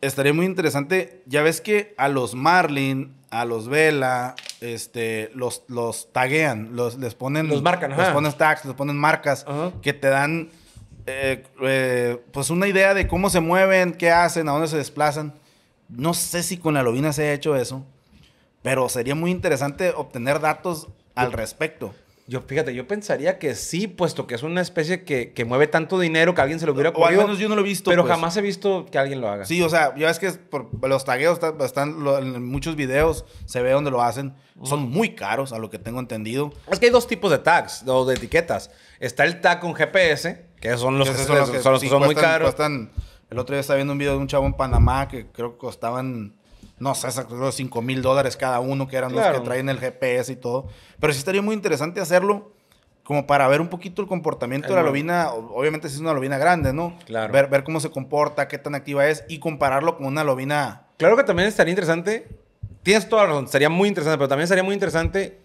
Estaría muy interesante. Ya ves que a los Marlin, a los Vela, este, los, los taguean, los, les ponen. Los marcan, Les ponen tags, les ponen marcas que te dan eh, eh, pues una idea de cómo se mueven, qué hacen, a dónde se desplazan. No sé si con la lobina se ha hecho eso, pero sería muy interesante obtener datos al respecto. Yo, fíjate, yo pensaría que sí, puesto que es una especie que, mueve tanto dinero que alguien se lo hubiera ocurrido. O menos yo no lo he visto. Pero pues. jamás he visto que alguien lo haga. Sí, o sea, ya es que los tagueos están, en muchos videos, se ve donde lo hacen. Son muy caros, a lo que tengo entendido. Es que hay dos tipos de tags, o de etiquetas. Está el tag con GPS, que son los, que, son muy caros. el otro día estaba viendo un video de un chavo en Panamá que creo que costaban no sé, los 5 mil dólares cada uno, que eran los que traían el GPS y todo. Pero sí estaría muy interesante hacerlo como para ver un poquito el comportamiento de la lobina, obviamente si es una lobina grande, ¿no? Claro. Ver, ver cómo se comporta, qué tan activa es y compararlo con una lobina... Claro que también estaría interesante, tienes toda la razón, sería muy interesante, pero también sería muy interesante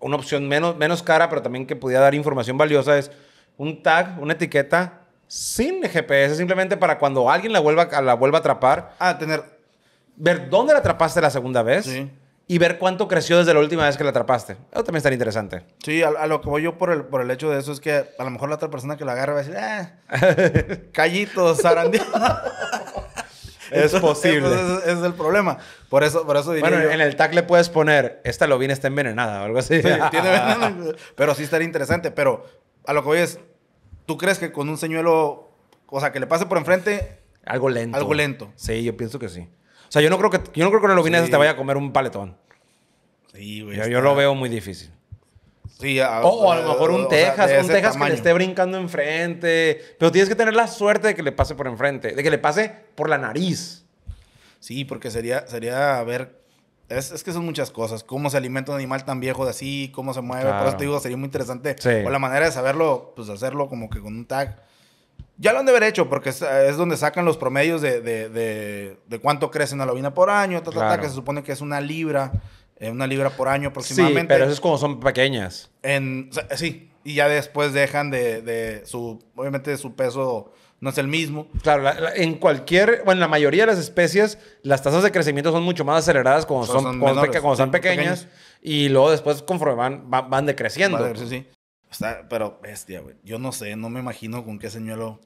una opción menos, menos cara, pero también que pudiera dar información valiosa, es un tag, una etiqueta sin GPS, simplemente para cuando alguien la vuelva, la vuelva a atrapar. a ah, tener ver dónde la atrapaste la segunda vez. Y ver cuánto creció desde la última vez que la atrapaste. Eso también estaría interesante. Sí, a, lo que voy yo por el, por el hecho de eso es que a lo mejor la otra persona que lo agarra va a decir, eh, callito zarandeado. es posible. Entonces, es, el problema. Por eso, por eso Bueno, en el tag le puedes poner, esta lobina está envenenada o algo así. pero sí estaría interesante. Pero a lo que voy es, ¿tú crees que con un señuelo, o sea, que le pase por enfrente... Algo lento. Algo lento. Sí, yo pienso que sí. O sea, yo no creo que, yo no creo que te vaya a comer un paletón. Sí, güey. Yo, lo veo muy difícil. Sí, a, o, a lo mejor un Texas, un Texas que le esté brincando enfrente. Pero tienes que tener la suerte de que le pase por enfrente, de que le pase por la nariz. Sí, porque sería, sería ver. Es, que son muchas cosas. Cómo se alimenta un animal tan viejo de así, cómo se mueve. Por eso te digo, sería muy interesante. O la manera de saberlo, pues hacerlo como que con un tag. Ya lo han de haber hecho, porque es, donde sacan los promedios de, de, de, cuánto crece una lobina por año, que se supone que es una libra, eh, una libra por año aproximadamente. Sí, pero eso es como son pequeñas. En, sí, y ya después dejan de, su, obviamente su peso no es el mismo. Claro, en cualquier, bueno, en la mayoría de las especies, las tasas de crecimiento son mucho más aceleradas cuando, son, pequeñas, y luego después conforme van, van, van decreciendo. sí, pero bestia, güey. Yo no sé, no me imagino con qué señuelo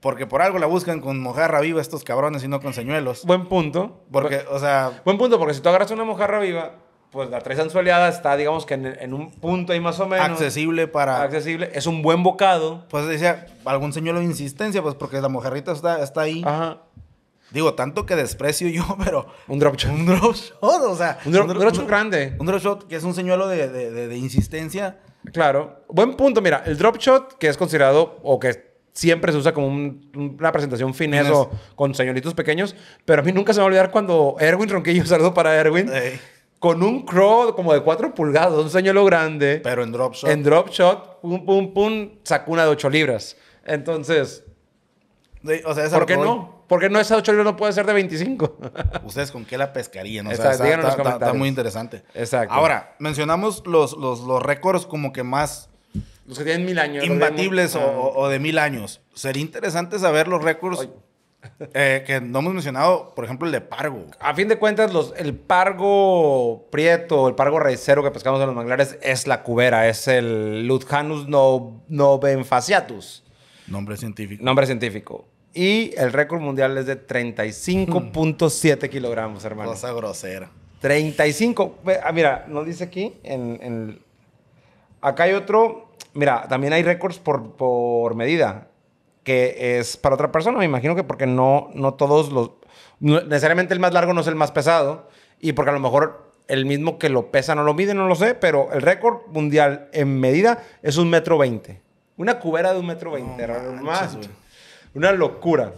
porque por algo la buscan con mojarra viva estos cabrones y no con señuelos. Buen punto. Porque, o sea... Buen punto, porque si tú agarras una mojarra viva, pues la tres anzueleada, está, digamos que en, un punto ahí más o menos. Accesible para... Accesible. Es un buen bocado. Pues decía, algún señuelo de insistencia, pues porque la mojarrita está, está ahí. Ajá. Digo, tanto que desprecio yo, pero... Un drop shot. Un drop shot, o sea... Un, drop, shot grande. Un drop shot que es un señuelo de, insistencia. Claro. Buen punto, mira. El drop shot, que es considerado, o que siempre se usa como una presentación finero con señoritos pequeños. Pero a mí nunca se me va a olvidar cuando Erwin Ronquillo, saludo para Erwin, con un crow como de 4 pulgadas, un señuelo grande. Pero en drop shot. En drop shot, pum, pum, pum, sacó una de 8 libras. Entonces, o sea, ¿por qué no? ¿Por qué no esa 8 libras no puede ser de 25? ¿Ustedes con qué la pescarían? está, está, muy interesante. Exacto. Ahora, mencionamos los, los, los récords como que más los que tienen mil años. Imbatibles O, de mil años. Sería interesante saber los récords eh, que no hemos mencionado, por ejemplo, el de pargo. A fin de cuentas, los, el pargo prieto, el pargo raicero que pescamos en los manglares es la cubera, es el Luthanus no, novenfaciatus. Nombre científico. Nombre científico. Y el récord mundial es de 35.7 mm. kilogramos, hermano. Cosa grosera. 35. Ah, mira, nos dice aquí Acá hay otro mira, también hay récords por, medida, que es para otra persona, me imagino que porque no, no todos los... necesariamente el más largo no es el más pesado, y porque a lo mejor el mismo que lo pesa no lo mide, no lo sé, pero el récord mundial en medida es un metro veinte. Una cubera de un metro veinte, más. Una locura.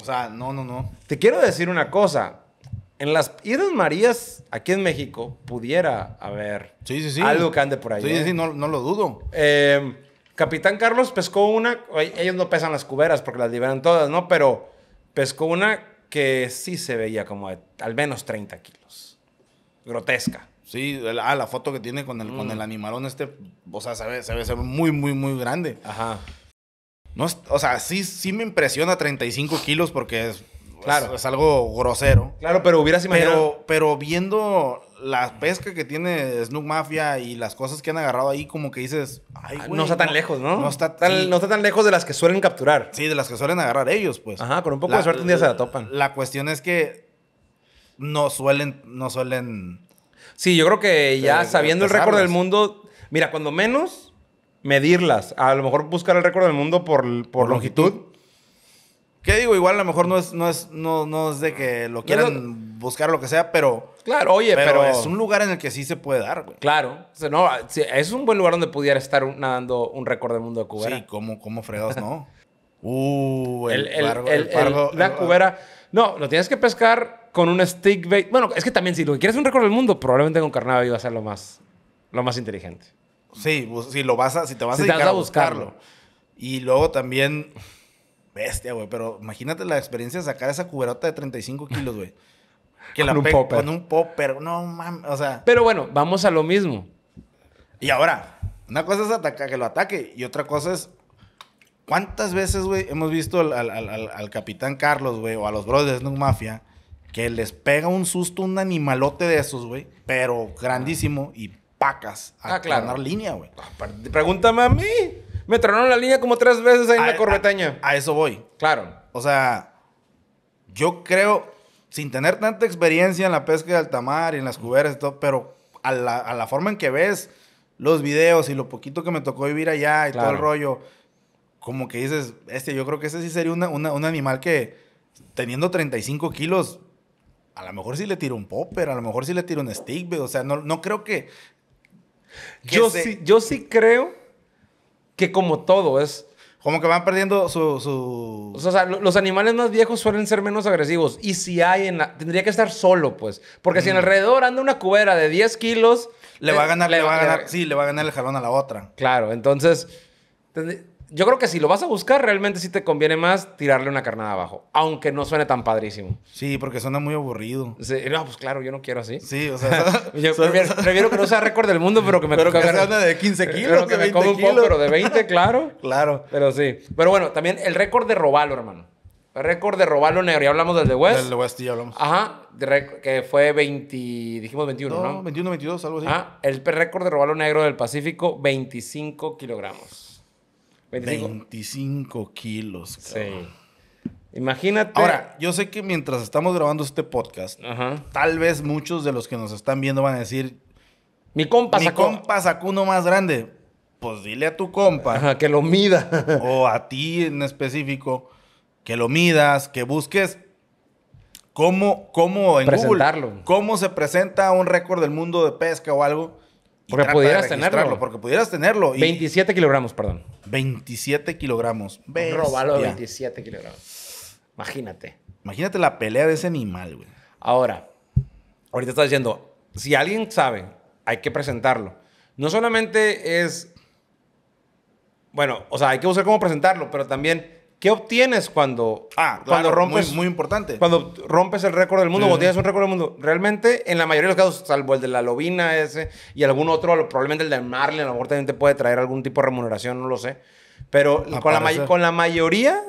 O sea, no, no, no. Te quiero decir una cosa en las Islas Marías, aquí en México, pudiera haber algo que ande por ahí. Sí, ¿eh? sí, no, lo dudo. Eh, Capitán Carlos pescó una, ellos no pesan las cuberas porque las liberan todas, ¿no? Pero pescó una que sí se veía como de al menos 30 kilos. Grotesca. Sí, ah, la foto que tiene con el, con el mm. animalón este, o sea, se ve, se muy, muy, muy grande. Ajá. No, o sea, sí, sí me impresiona 35 kilos porque es, Claro. Es, algo grosero. Claro, pero hubieras imaginado. Pero, viendo la pesca que tiene Snook Mafia y las cosas que han agarrado ahí, como que dices. Ah, no está tan lejos, ¿no? No está, tan, no está tan lejos de las que suelen capturar. Sí, de las que suelen agarrar ellos, pues. Ajá, con un poco de suerte un día se la topan. La cuestión es que no suelen. No suelen sí, yo creo que ya eh, sabiendo el récord del mundo. Mira, cuando menos medirlas. A lo mejor buscar el récord del mundo por, por, longitud ¿Qué digo? Igual a lo mejor no es, no es, no, es de que lo quieran buscar lo que sea, pero. Claro, oye, pero, es un lugar en el que sí se puede dar, güey. Claro. O no, es un buen lugar donde pudiera estar nadando un récord del mundo de cubera. Sí, como, como fregados, ¿no? uh, el, el, el, La cubera. No, lo tienes que pescar con un stick bait. Bueno, es que también si lo que quieres un récord del mundo, probablemente con carnaval iba a ser lo más, lo más inteligente. Sí, si lo vas a, si te vas a, a buscarlo. Y luego también bestia, güey. Pero imagínate la experiencia de sacar esa cuberota de 35 kilos, güey. Que con la un popper. Con un popper. No mames, o sea. Pero bueno, vamos a lo mismo. Y ahora, una cosa es ataca, que lo ataque y otra cosa es. ¿Cuántas veces, güey, hemos visto al, Capitán Carlos, güey, o a los brothers de Snook Mafia, que les pega un susto, un animalote de esos, güey, pero grandísimo y pacas a ah, línea, güey? Pregúntame a mí. Me tronaron la línea como tres veces ahí en la corbeteña. A, eso voy. Claro. O sea, yo creo, sin tener tanta experiencia en la pesca de alta mar y en las cuberas y todo, pero a la, forma en que ves los videos y lo poquito que me tocó vivir allá y todo el rollo, como que dices, este, yo creo que ese sí sería una, un animal que teniendo 35 kilos, a lo mejor sí le tiro un popper, a lo mejor sí le tiro un stick, o sea, no, no creo que... yo, sí, yo sí creo que como todo es... Como que van perdiendo su... O sea, los animales más viejos suelen ser menos agresivos. Y si hay en Tendría que estar solo, pues. Porque si en mm. alrededor anda una cubera de 10 kilos... Le va a ganar, le, va, a ganar... Sí, le va a ganar el jalón a la otra. Claro, entonces yo creo que si lo vas a buscar, realmente sí te conviene más tirarle una carnada abajo. Aunque no suene tan padrísimo. Sí, porque suena muy aburrido. Sí, no, pues claro, yo no quiero así. Sí, o sea... yo prefiero, que no sea récord del mundo, pero que me... Pero que una de 15 kilos, que de 20 me un poco, pero de 20, claro. claro. Pero sí. Pero bueno, también el récord de robalo, hermano. El récord de robalo negro. Ya hablamos del de West. Del de West ya hablamos. Ajá. que fue 20... Dijimos 21, ¿no? ¿no? 21, 22, algo así. Ah, el récord de robalo negro del Pacífico, 25 kilogramos. 25, kilos. Sí. Imagínate. Ahora, yo sé que mientras estamos grabando este podcast, tal vez muchos de los que nos están viendo van a decir, mi compa sacó. compa sacó uno más grande. Pues dile a tu compa. que lo mida. o a ti en específico. Que lo midas, que busques cómo, cómo en cómo se presenta un récord del mundo de pesca o algo. Porque pudieras tenerlo. Porque pudieras tenerlo. 27 kilogramos, perdón. 27 kilogramos. Robalo de 27 kilogramos. Imagínate. Imagínate la pelea de ese animal, güey. Ahora, ahorita estás diciendo, si alguien sabe, hay que presentarlo. No solamente es. Bueno, o sea, hay que buscar cómo presentarlo, pero también ¿Qué obtienes cuando, ah, cuando rompes? Muy, importante. Cuando rompes el récord del mundo, un récord del mundo. Realmente, en la mayoría de los casos, salvo el de la lobina ese y algún otro, probablemente el de Marlin, a lo mejor también te puede traer algún tipo de remuneración, no lo sé. Pero con la, con la mayoría,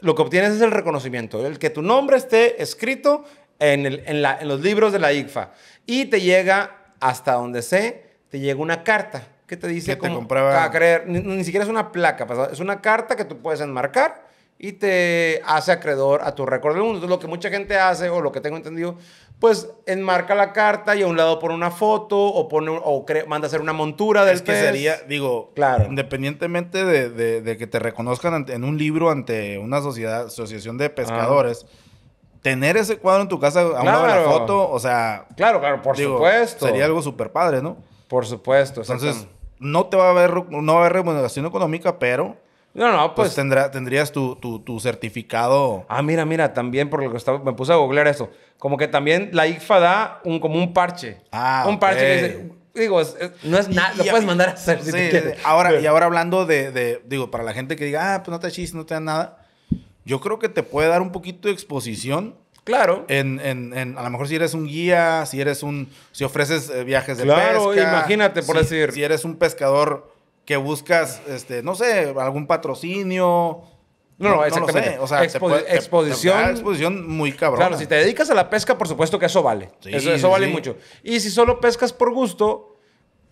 lo que obtienes es el reconocimiento. El que tu nombre esté escrito en, en, la, en los libros de la ICFA. Y te llega, hasta donde sé, te llega una carta que te dice... Que te compraba... Ah, creer, ni siquiera es una placa, pues, es una carta que tú puedes enmarcar y te hace acreedor a tu récord del mundo. Entonces, lo que mucha gente hace, o lo que tengo entendido, pues enmarca la carta y a un lado pone una foto o, pone, o manda hacer una montura del que sería, digo, claro. independientemente de, que te reconozcan en un libro ante una sociedad, asociación de pescadores. Ah. Tener ese cuadro en tu casa a foto, o sea. Claro, claro, por supuesto. Sería algo súper padre, ¿no? Por supuesto, Entonces, no te va a haber, no va a haber remuneración económica, pero no, no, pues. pues. tendrías tu, certificado. Ah, mira, mira, también por lo que estaba, me puse a googlear eso. Como que también la IFA da un, como un parche. Ah, Un parche que digo, no es nada, lo puedes mandar a hacer Ahora, y ahora hablando de, digo, para la gente que diga, ah, pues no te chis, no te da nada, yo creo que te puede dar un poquito de exposición. Claro. En, en, a lo mejor si eres un guía, si eres un, si ofreces eh, viajes de pesca. Claro, imagínate, por decir. Si eres un pescador que buscas, este, no sé, algún patrocinio. No, no, no sé. O sea, exposición. exposición muy cabrón. Claro, si te dedicas a la pesca, por supuesto que eso vale. eso, vale mucho. Y si solo pescas por gusto,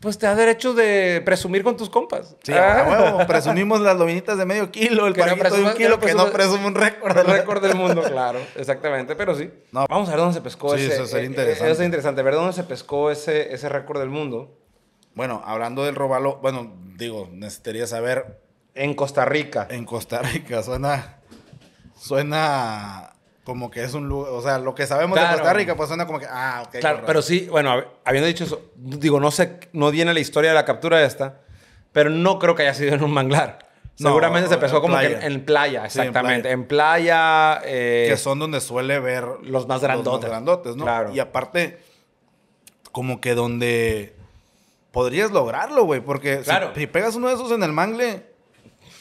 pues te da derecho de presumir con tus compas. Ah. Presumimos las lobinitas de medio kilo, el de un kilo, que no presume un récord. El récord del mundo, claro. Exactamente, pero sí. No. Vamos a ver dónde se pescó ese... Sí, eso sería eh, eh, interesante. Eso es interesante, ver dónde se pescó ese, ese récord del mundo. Bueno, hablando del robalo, bueno, digo, necesitaría saber. En Costa Rica. En Costa Rica, suena. Suena como que es un lugar, o sea, lo que sabemos de Costa Rica, pues suena como que, ah, ok. Claro, pero sí, bueno, habiendo dicho eso, digo, no sé, no viene la historia de la captura de esta, pero no creo que haya sido en un manglar. Seguramente se empezó como que en, playa, exactamente. en playa. Eh, que son donde suele ver los más grandotes. Los más grandotes, ¿no? Claro. Y aparte, como que donde podrías lograrlo, güey. Porque si, pegas uno de esos en el mangle.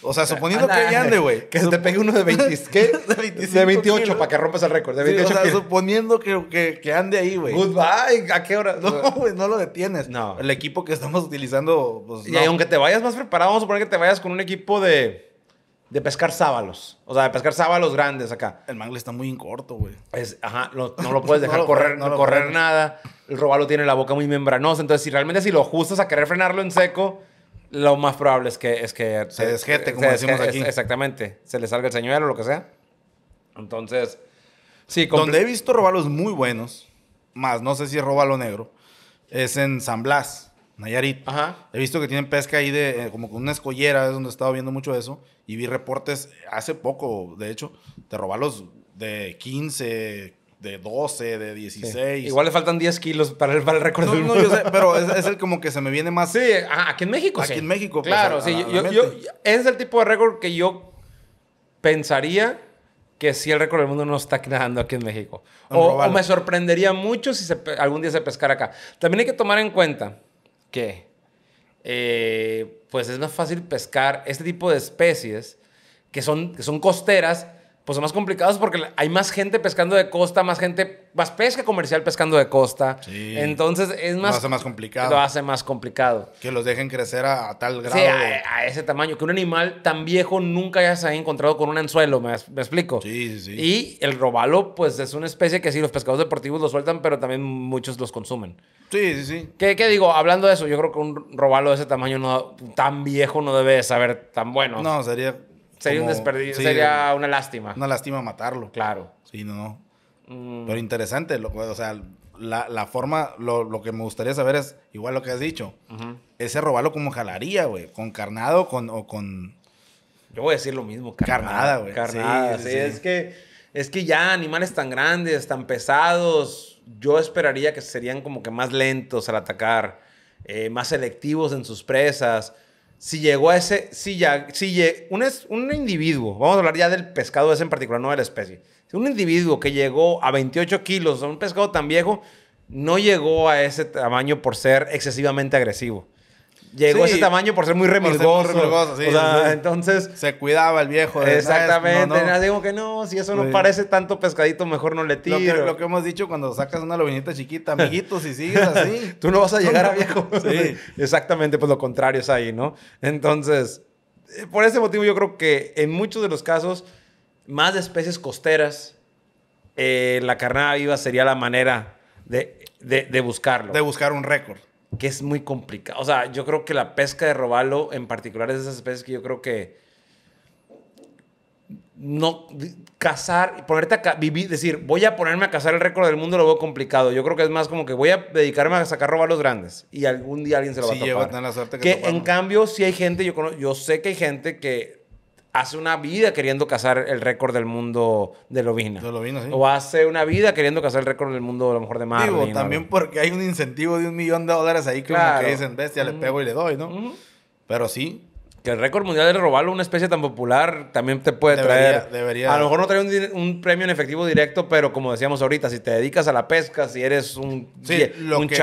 O sea, suponiendo que ya ande, güey. Que te pegue uno de 20, ¿qué? de, de 28 para que rompas el récord. De 28 o sea, suponiendo que, que, ande ahí, güey. Goodbye, ¿a qué hora? No, güey, no lo detienes. No. El equipo que estamos utilizando. Pues, y aunque te vayas más preparado, vamos a suponer que te vayas con un equipo de de pescar sábalos. O sea, de pescar sábalos grandes acá. El mangle está muy incorto, corto, güey. Es, ajá, no lo puedes dejar correr, no, correr nada. El robalo tiene la boca muy membranosa. Entonces, si realmente si lo ajustas a querer frenarlo en seco, lo más probable es que... Es que se desjete, como decimos aquí. exactamente. Se le salga el señuelo o lo que sea. Entonces, sí. Donde he visto robalos muy buenos, más no sé si es robalo negro, es en San Blas. Nayarit. He visto que tienen pesca ahí de, eh, como con una escollera, es donde he estado viendo mucho eso. Y vi reportes eh, hace poco, de hecho, de robarlos de 15, de 12, de 16. Igual le faltan 10 kilos para el, para récord del mundo. pero es, el como que se me viene más. Sí, ah, aquí en México. Aquí en México. Pues, claro, sí. yo, es el tipo de récord que yo pensaría que si el récord del mundo no está quedando aquí en México. O, me sorprendería mucho si algún día se pescara acá. También hay que tomar en cuenta que eh, pues es más fácil pescar este tipo de especies que son, que son costeras pues son más complicados porque hay más gente pescando de costa, más gente, más pesca comercial pescando de costa. Entonces es más... Lo hace más complicado. Lo hace más complicado. Que los dejen crecer a, tal grado. a, ese tamaño. Que un animal tan viejo nunca ya se haya encontrado con un anzuelo, ¿me, explico? Sí, sí, sí. Y el robalo, pues es una especie que sí, los pescados deportivos lo sueltan, pero también muchos los consumen. Sí, sí, sí. ¿Qué, digo? Hablando de eso, yo creo que un robalo de ese tamaño no, tan viejo no debe saber tan bueno. No, sería Sería un desperdicio, sería eh, una lástima. Una lástima matarlo. Claro. Sí, no, no. Mm. Pero interesante, o sea, la, la forma, lo, lo, que me gustaría saber es, igual lo que has dicho, ese robalo como jalaría, güey, con carnado con, o con... Yo voy a decir lo mismo, carnada, güey. Carnada, sí, Es, que, es que ya animales tan grandes, tan pesados, yo esperaría que serían como que más lentos al atacar, eh, más selectivos en sus presas si llegó a ese, si ya, si un, es, un individuo, vamos a hablar ya del pescado ese en particular, no de la especie, si un individuo que llegó a 28 kilos, un pescado tan viejo, no llegó a ese tamaño por ser excesivamente agresivo llegó ese tamaño por ser muy remilgoso. Ser muy o sea, entonces. Se cuidaba el viejo. De, exactamente. Digo que no, si eso no parece tanto pescadito, mejor no le tiro. Lo que, hemos dicho cuando sacas una lovinita chiquita, amiguito, si sigues así. Tú no vas a llegar a viejo. sí. exactamente, pues lo contrario es ahí, ¿no? Entonces, eh, por ese motivo, yo creo que en muchos de los casos, más de especies costeras, eh, la carnada viva sería la manera de, de, de buscarlo. De buscar un récord que es muy complicado. O sea, yo creo que la pesca de robalo, en particular, es de esas especies que yo creo que no cazar, ponerte a vivir, decir, voy a ponerme a cazar el récord del mundo, lo veo complicado. Yo creo que es más como que voy a dedicarme a sacar robalos grandes y algún día alguien se lo va a topar. suerte que, que en cambio, si hay gente, yo, yo sé que hay gente que hace una vida queriendo cazar el récord del mundo de Lovina. De sí. O hace una vida queriendo cazar el récord del mundo, a lo mejor de Marley. Digo, también porque hay un incentivo de un millón de dólares ahí claro. que dicen, bestia, le pego y le doy, ¿no? Pero sí, el récord mundial de robarlo una especie tan popular también te puede traer. Debería. A lo mejor no trae un, premio en efectivo directo, pero como decíamos ahorita, si te dedicas a la pesca, si eres un, sí, lo un que,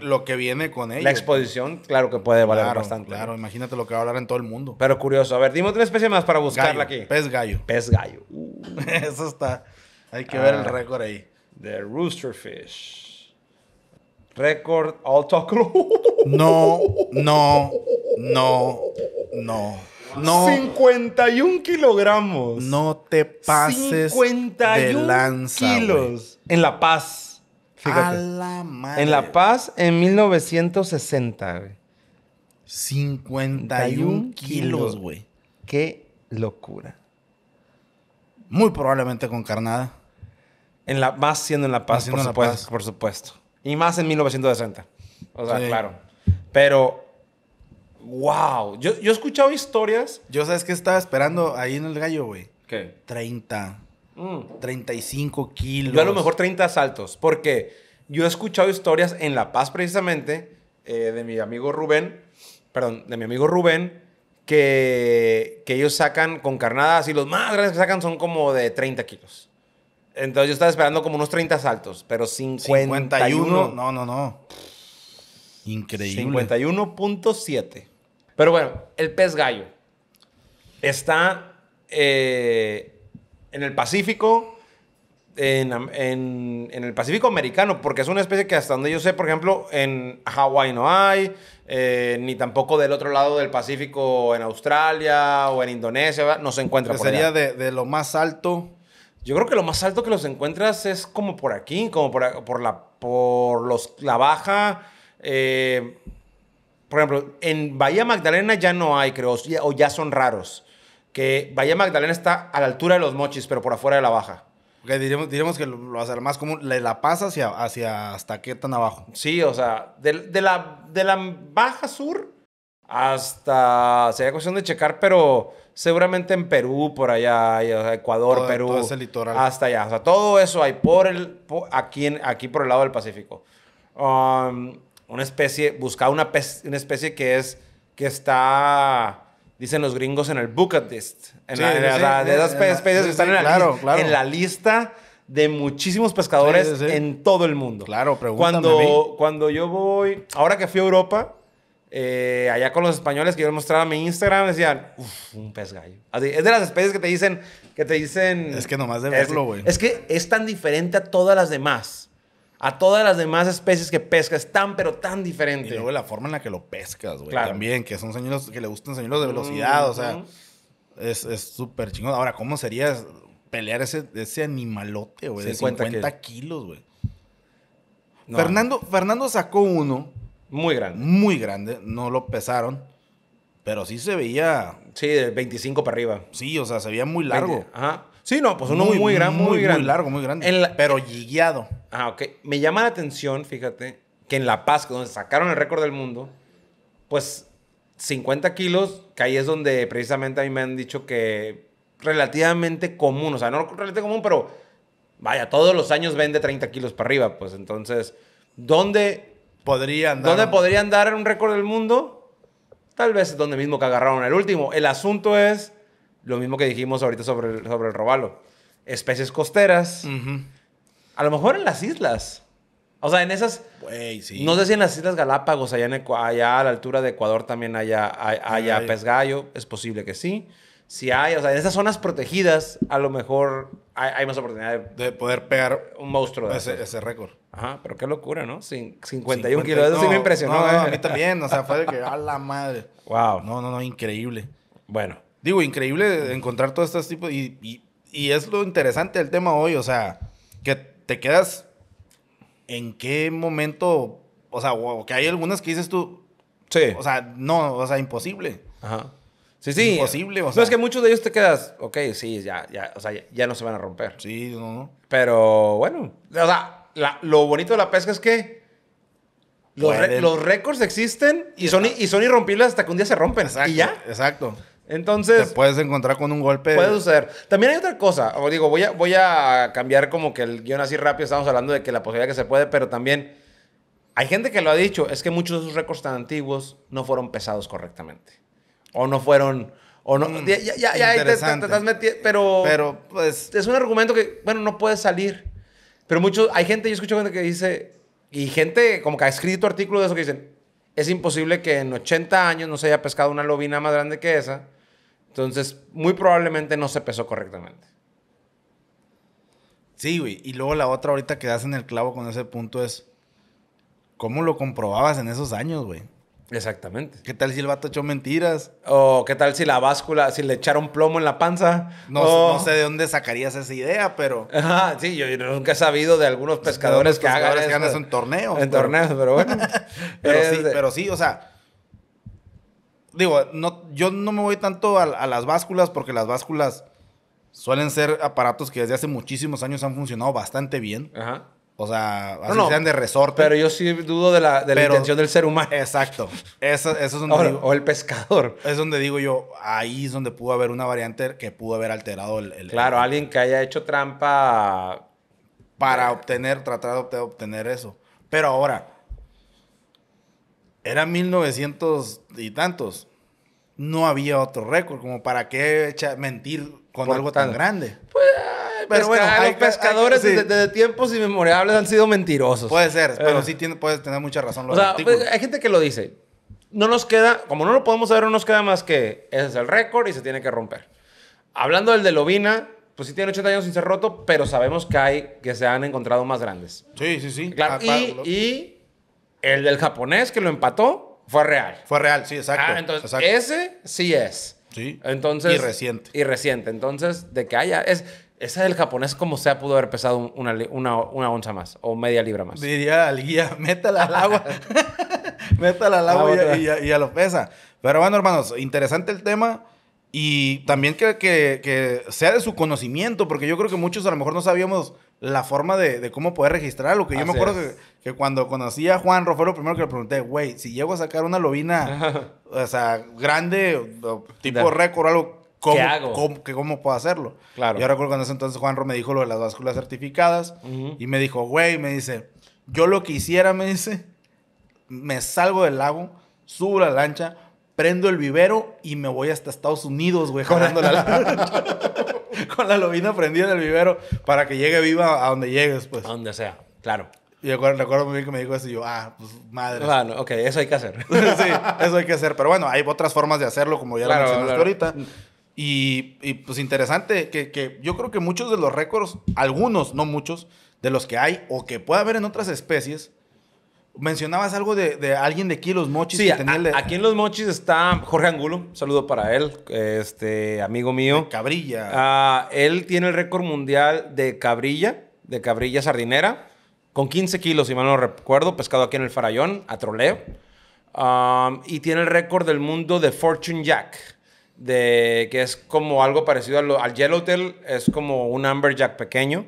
lo, que viene con ello. La exposición, claro que puede valer bastante. Claro, imagínate lo que va a hablar en todo el mundo. Pero curioso. A ver, dime otra especie más para buscarla aquí. Pez gallo. Pez gallo. Eso está. Hay que ver el ah, récord ahí. The Rooster Fish. Récord all talk no, no, no. No. No. 51 kilogramos. No te pases 51 de lanza, kilos. En La Paz. Fíjate. En La Paz en 1960, güey. 51 kilos, güey. Qué locura. Muy probablemente con carnada. En la, más siendo en La Paz, por, supuesto, por supuesto. Y más en 1960. O sea, claro. Pero wow. Yo, he escuchado historias. Yo sabes que estaba esperando ahí en el gallo, güey. ¿Qué? 30. 35 mm. kilos. Yo a lo mejor 30 saltos, porque yo he escuchado historias en La Paz precisamente eh, de mi amigo Rubén, perdón, de mi amigo Rubén, que, que ellos sacan con carnadas y los más grandes que sacan son como de 30 kilos. Entonces yo estaba esperando como unos 30 saltos, pero 51. 51 no, no, no. Increíble. 51.7. Pero bueno, el pez gallo está eh, en el Pacífico, en, en, el Pacífico americano, porque es una especie que hasta donde yo sé, por ejemplo, en Hawái no hay, eh, ni tampoco del otro lado del Pacífico en Australia o en Indonesia, no se encuentra. sería De, de, lo más alto. Yo creo que lo más alto que los encuentras es como por aquí, como por, por la, por los, la baja. Eh, por ejemplo, en Bahía Magdalena ya no hay, creo, o ya son raros. Que Bahía Magdalena está a la altura de los mochis, pero por afuera de la baja. Okay, diremos, diremos, que lo, más común, la pasa hacia, hacia hasta qué tan abajo. Sí, o sea, de, la, de la baja sur hasta. Sería cuestión de checar, pero seguramente en Perú, por allá, Ecuador, Perú. litoral. Hasta allá. O sea, todo eso hay por el, aquí, aquí por el lado del Pacífico. Um, una especie, buscaba una, una especie que es, que está dicen los gringos en el bucket list. En la, de esas especies que están en la, lista de muchísimos pescadores en todo el mundo. Claro, pregúntame cuando, cuando yo voy, ahora que fui a Europa, eh, allá con los españoles que yo les mostraba mi Instagram, decían, uff, un pez gallo. es de las especies que te dicen, que te dicen... Es que nomás de verlo, güey. es que es tan diferente a todas las demás a todas las demás especies que pescas, tan pero tan diferente. Y luego la forma en la que lo pescas, güey. También, que son señuelos que le gustan señuelos de velocidad, o sea, es súper chingón. Ahora, ¿cómo sería pelear ese, ese animalote, güey? De 50, kilos, güey. Fernando, Fernando sacó uno. Muy grande. Muy grande. No lo pesaron. Pero sí se veía. Sí, de 25 para arriba. Sí, o sea, se veía muy largo. ajá. Sí, no, pues uno muy, muy, gran, muy, grande. Muy largo, muy grande. Pero guiado. Ah, ok. Me llama la atención, fíjate, que en La Paz, donde sacaron el récord del mundo, pues 50 kilos, que ahí es donde precisamente a mí me han dicho que relativamente común, o sea, no relativamente común, pero vaya, todos los años vende 30 kilos para arriba, pues entonces, ¿dónde podrían dar, ¿dónde podrían dar un récord del mundo? Tal vez es donde mismo que agarraron el último. El asunto es lo mismo que dijimos ahorita sobre, el, sobre el robalo. Especies costeras. A lo mejor en las islas. O sea, en esas. No sé si en las Islas Galápagos, allá, en allá a la altura de Ecuador también haya, haya pez gallo. Es posible que sí. Si hay, o sea, en esas zonas protegidas, a lo mejor hay, más oportunidad de, poder pegar un monstruo. ese, récord. Ajá, pero qué locura, ¿no? 51 kilos. Eso sí me impresionó. ¿eh? a mí también. O sea, fue de que, a la madre. Wow. No, no, no, increíble. Bueno, digo, increíble encontrar todos estos tipos Y, y, es lo interesante del tema hoy, o sea, que te quedas en qué momento, o sea, o que hay algunas que dices tú, sí. o sea, no, o sea, imposible. Ajá. Sí, sí. Imposible, o sea. No, es que muchos de ellos te quedas, ok, sí, ya, ya, o sea, ya, no se van a romper. Sí, no, no. Pero bueno, o sea, lo bonito de la pesca es que los, los récords existen y son, y son irrompibles hasta que un día se rompen. Exacto, y ya. Exacto. Entonces. Te puedes encontrar con un golpe. Puede suceder. También hay otra cosa. O digo, voy a, voy a cambiar como que el guión así rápido. Estamos hablando de que la posibilidad que se puede, pero también. Hay gente que lo ha dicho. Es que muchos de esos récords tan antiguos no fueron pesados correctamente. O no fueron. O no. Mm, ya, ya, te, estás metiendo. Pero. Pero, pues. Es un argumento que, bueno, no puede salir. Pero muchos. Hay gente, yo escucho gente que dice. Y gente como que ha escrito artículos de eso que dicen. Es imposible que en 80 años no se haya pescado una lobina más grande que esa entonces, muy probablemente no se pesó correctamente. Sí, güey. Y luego la otra ahorita que das en el clavo con ese punto es, ¿cómo lo comprobabas en esos años, güey? Exactamente. ¿Qué tal si el vato echó mentiras? O qué tal si la báscula, si le echaron plomo en la panza. No, sé de dónde sacarías esa idea, pero. Ajá, sí, yo, nunca he sabido de algunos pescadores, que, hagan eso en torneos. En torneos, pero bueno. pero sí, o sea, digo, no, yo no me voy tanto a, las básculas porque las básculas suelen ser aparatos que desde hace muchísimos años han funcionado bastante bien. O sea, sean de resorte. Pero yo sí dudo de la, de intención del ser humano. Exacto. Eso, es o el pescador. Es donde digo yo, ahí es donde pudo haber una variante que pudo haber alterado el... claro, alguien que haya hecho trampa... Para obtener, tratar de obtener eso. Pero ahora, era 1900 y tantos. No había otro récord, como para qué echa, mentir con algo tan, grande. Pues, pero bueno, hay, los pescadores desde, tiempos inmemorables han sido mentirosos. Puede ser, pero eh. sí tiene, puedes tener mucha razón. o sea, pues, hay gente que lo dice. No nos queda, como no lo podemos saber, no nos queda más que ese es el récord y se tiene que romper. Hablando del de Lobina, pues sí tiene 80 años sin ser roto, pero sabemos que hay que se han encontrado más grandes. Sí, sí, sí. Claro, ah, y el del japonés que lo empató fue real. Fue real, sí, exacto. Ah, entonces ese sí es. Sí. Entonces, y reciente. Y reciente. Entonces, de que haya. Es, esa del japonés, como sea, pudo haber pesado una, una, onza más o media libra más. Diría al guía, métala al agua. métala al ah, agua y, ya lo pesa. Pero bueno, hermanos, interesante el tema. Y también que, que, que, sea de su conocimiento, porque yo creo que muchos a lo mejor no sabíamos la forma de, cómo poder lo Que yo me acuerdo que, cuando conocí a Juan fue lo primero que le pregunté, güey, si llego a sacar una lobina, o sea, grande, tipo récord o algo, ¿cómo, ¿Qué Cómo, puedo hacerlo? Claro. Yo recuerdo cuando en ese entonces Juanro me dijo lo de las básculas certificadas y me dijo, güey, me dice, yo lo que hiciera, me dice, me salgo del lago, subo la lancha, prendo el vivero y me voy hasta Estados Unidos, güey, la con la lobina prendida en el vivero para que llegue viva a donde llegues, pues. A donde sea, claro. Y recuerdo, muy bien que me dijo eso yo, ah, pues madre. Ah, ok, eso hay que hacer. sí, eso hay que hacer. Pero bueno, hay otras formas de hacerlo, como ya lo mencionaste ahorita. Mm. Y, pues interesante que, que, yo creo que muchos de los récords, algunos, no muchos, de los que hay o que puede haber en otras especies, Mencionabas algo de, alguien de aquí, Los Mochis. Sí, aquí en Los Mochis está Jorge Angulo. saludo para él, este amigo mío. cabrilla. Ah, él tiene el récord mundial de cabrilla, de cabrilla sardinera, con 15 kilos, si mal no recuerdo, pescado aquí en el Farallón, a troleo. y tiene el récord del mundo de Fortune Jack, de, que es como algo parecido al Yellowtail, es como un amberjack pequeño.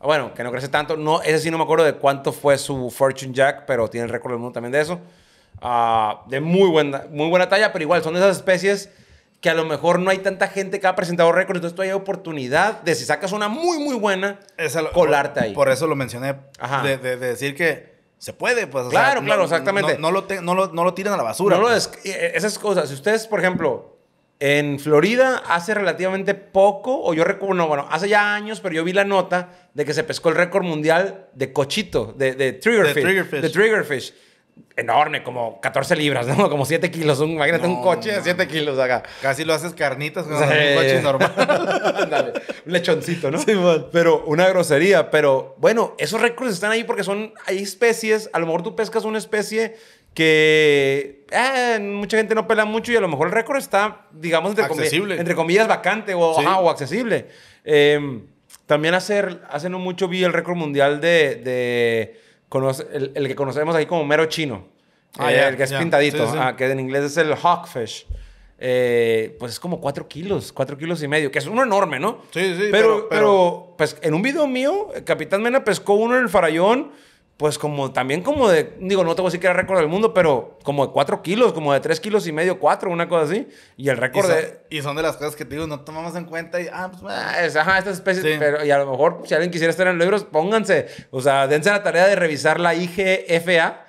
Bueno, que no crece tanto. No, ese sí no me acuerdo de cuánto fue su Fortune Jack, pero tiene el récord del mundo también de eso. Ah, de muy buena, muy buena talla, pero igual son de esas especies que a lo mejor no hay tanta gente que ha presentado récords, entonces tú hay oportunidad de si sacas una muy, muy buena, colarte ahí. Por eso lo mencioné, De, decir que se puede, pues. Claro, claro, exactamente. No, lo tiran a la basura. Pues. Eh, esas cosas, si ustedes, por ejemplo, en Florida hace relativamente poco, o yo recuerdo, no, bueno, hace ya años, pero yo vi la nota de que se pescó el récord mundial de cochito, de, de triggerfish. De triggerfish. Enorme, como 14 libras, ¿no? Como 7 kilos. Un, imagínate un coche de 7 kilos acá. Casi lo haces carnitas con un coche normal. un lechoncito, ¿no? Pero una grosería. Pero bueno, esos récords están ahí porque son, hay especies. A lo mejor tú pescas una especie que ah, mucha gente no pela mucho y a lo mejor el récord está, digamos, entre, entre comillas, vacante o, o accesible. Em, también hacer, hace no mucho vi el récord mundial de, el, que conocemos ahí como mero chino. Ah, el que es pintadito, que en inglés es el hawkfish. Eh, pues es como 4 kilos, 4 kilos y medio, que es uno enorme, ¿no? Sí, sí, pero, pero, pues en un video mío, Capitán Mena pescó uno en el farallón pues como también como de, digo, no tengo siquiera récord del mundo, pero como de 4 kilos, como de 3 kilos y medio, 4, una cosa así. Y el récord y son, de... las cosas que te digo, no tomamos en cuenta y, ah, pues, ah. Ah, ajá, estas especies, pero, y a lo mejor si alguien quisiera estar en libros, pónganse, o sea, dense la tarea de revisar la IGFA,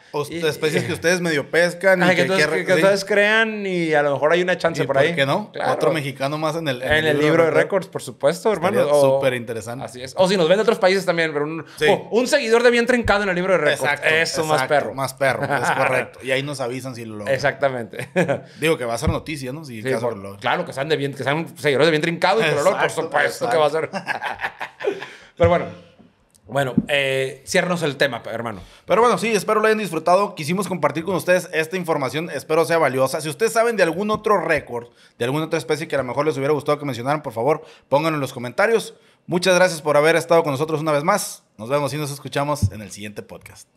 especies que ustedes medio pescan. y que, ustedes, crean y a lo mejor hay una chance por, ahí. qué no? Otro mexicano más en el, libro, de récords, por supuesto, hermano. Súper interesante. Así es. O si nos ven de otros países también, pero un, seguidor de bien trincado en el libro de récords. Exacto, Eso, más perro. Más perro, es correcto. y ahí nos avisan si lo logran. Exactamente. Digo que va a ser noticia, ¿no? Si Claro, que sean, de bien, que sean seguidores de bien trincado y por, por supuesto que va a ser. pero bueno. Bueno, eh, el tema, hermano. Pero bueno, sí, espero lo hayan disfrutado. Quisimos compartir con ustedes esta información. Espero sea valiosa. Si ustedes saben de algún otro récord, de alguna otra especie que a lo mejor les hubiera gustado que mencionaran, por favor, pónganlo en los comentarios. Muchas gracias por haber estado con nosotros una vez más. Nos vemos y nos escuchamos en el siguiente podcast.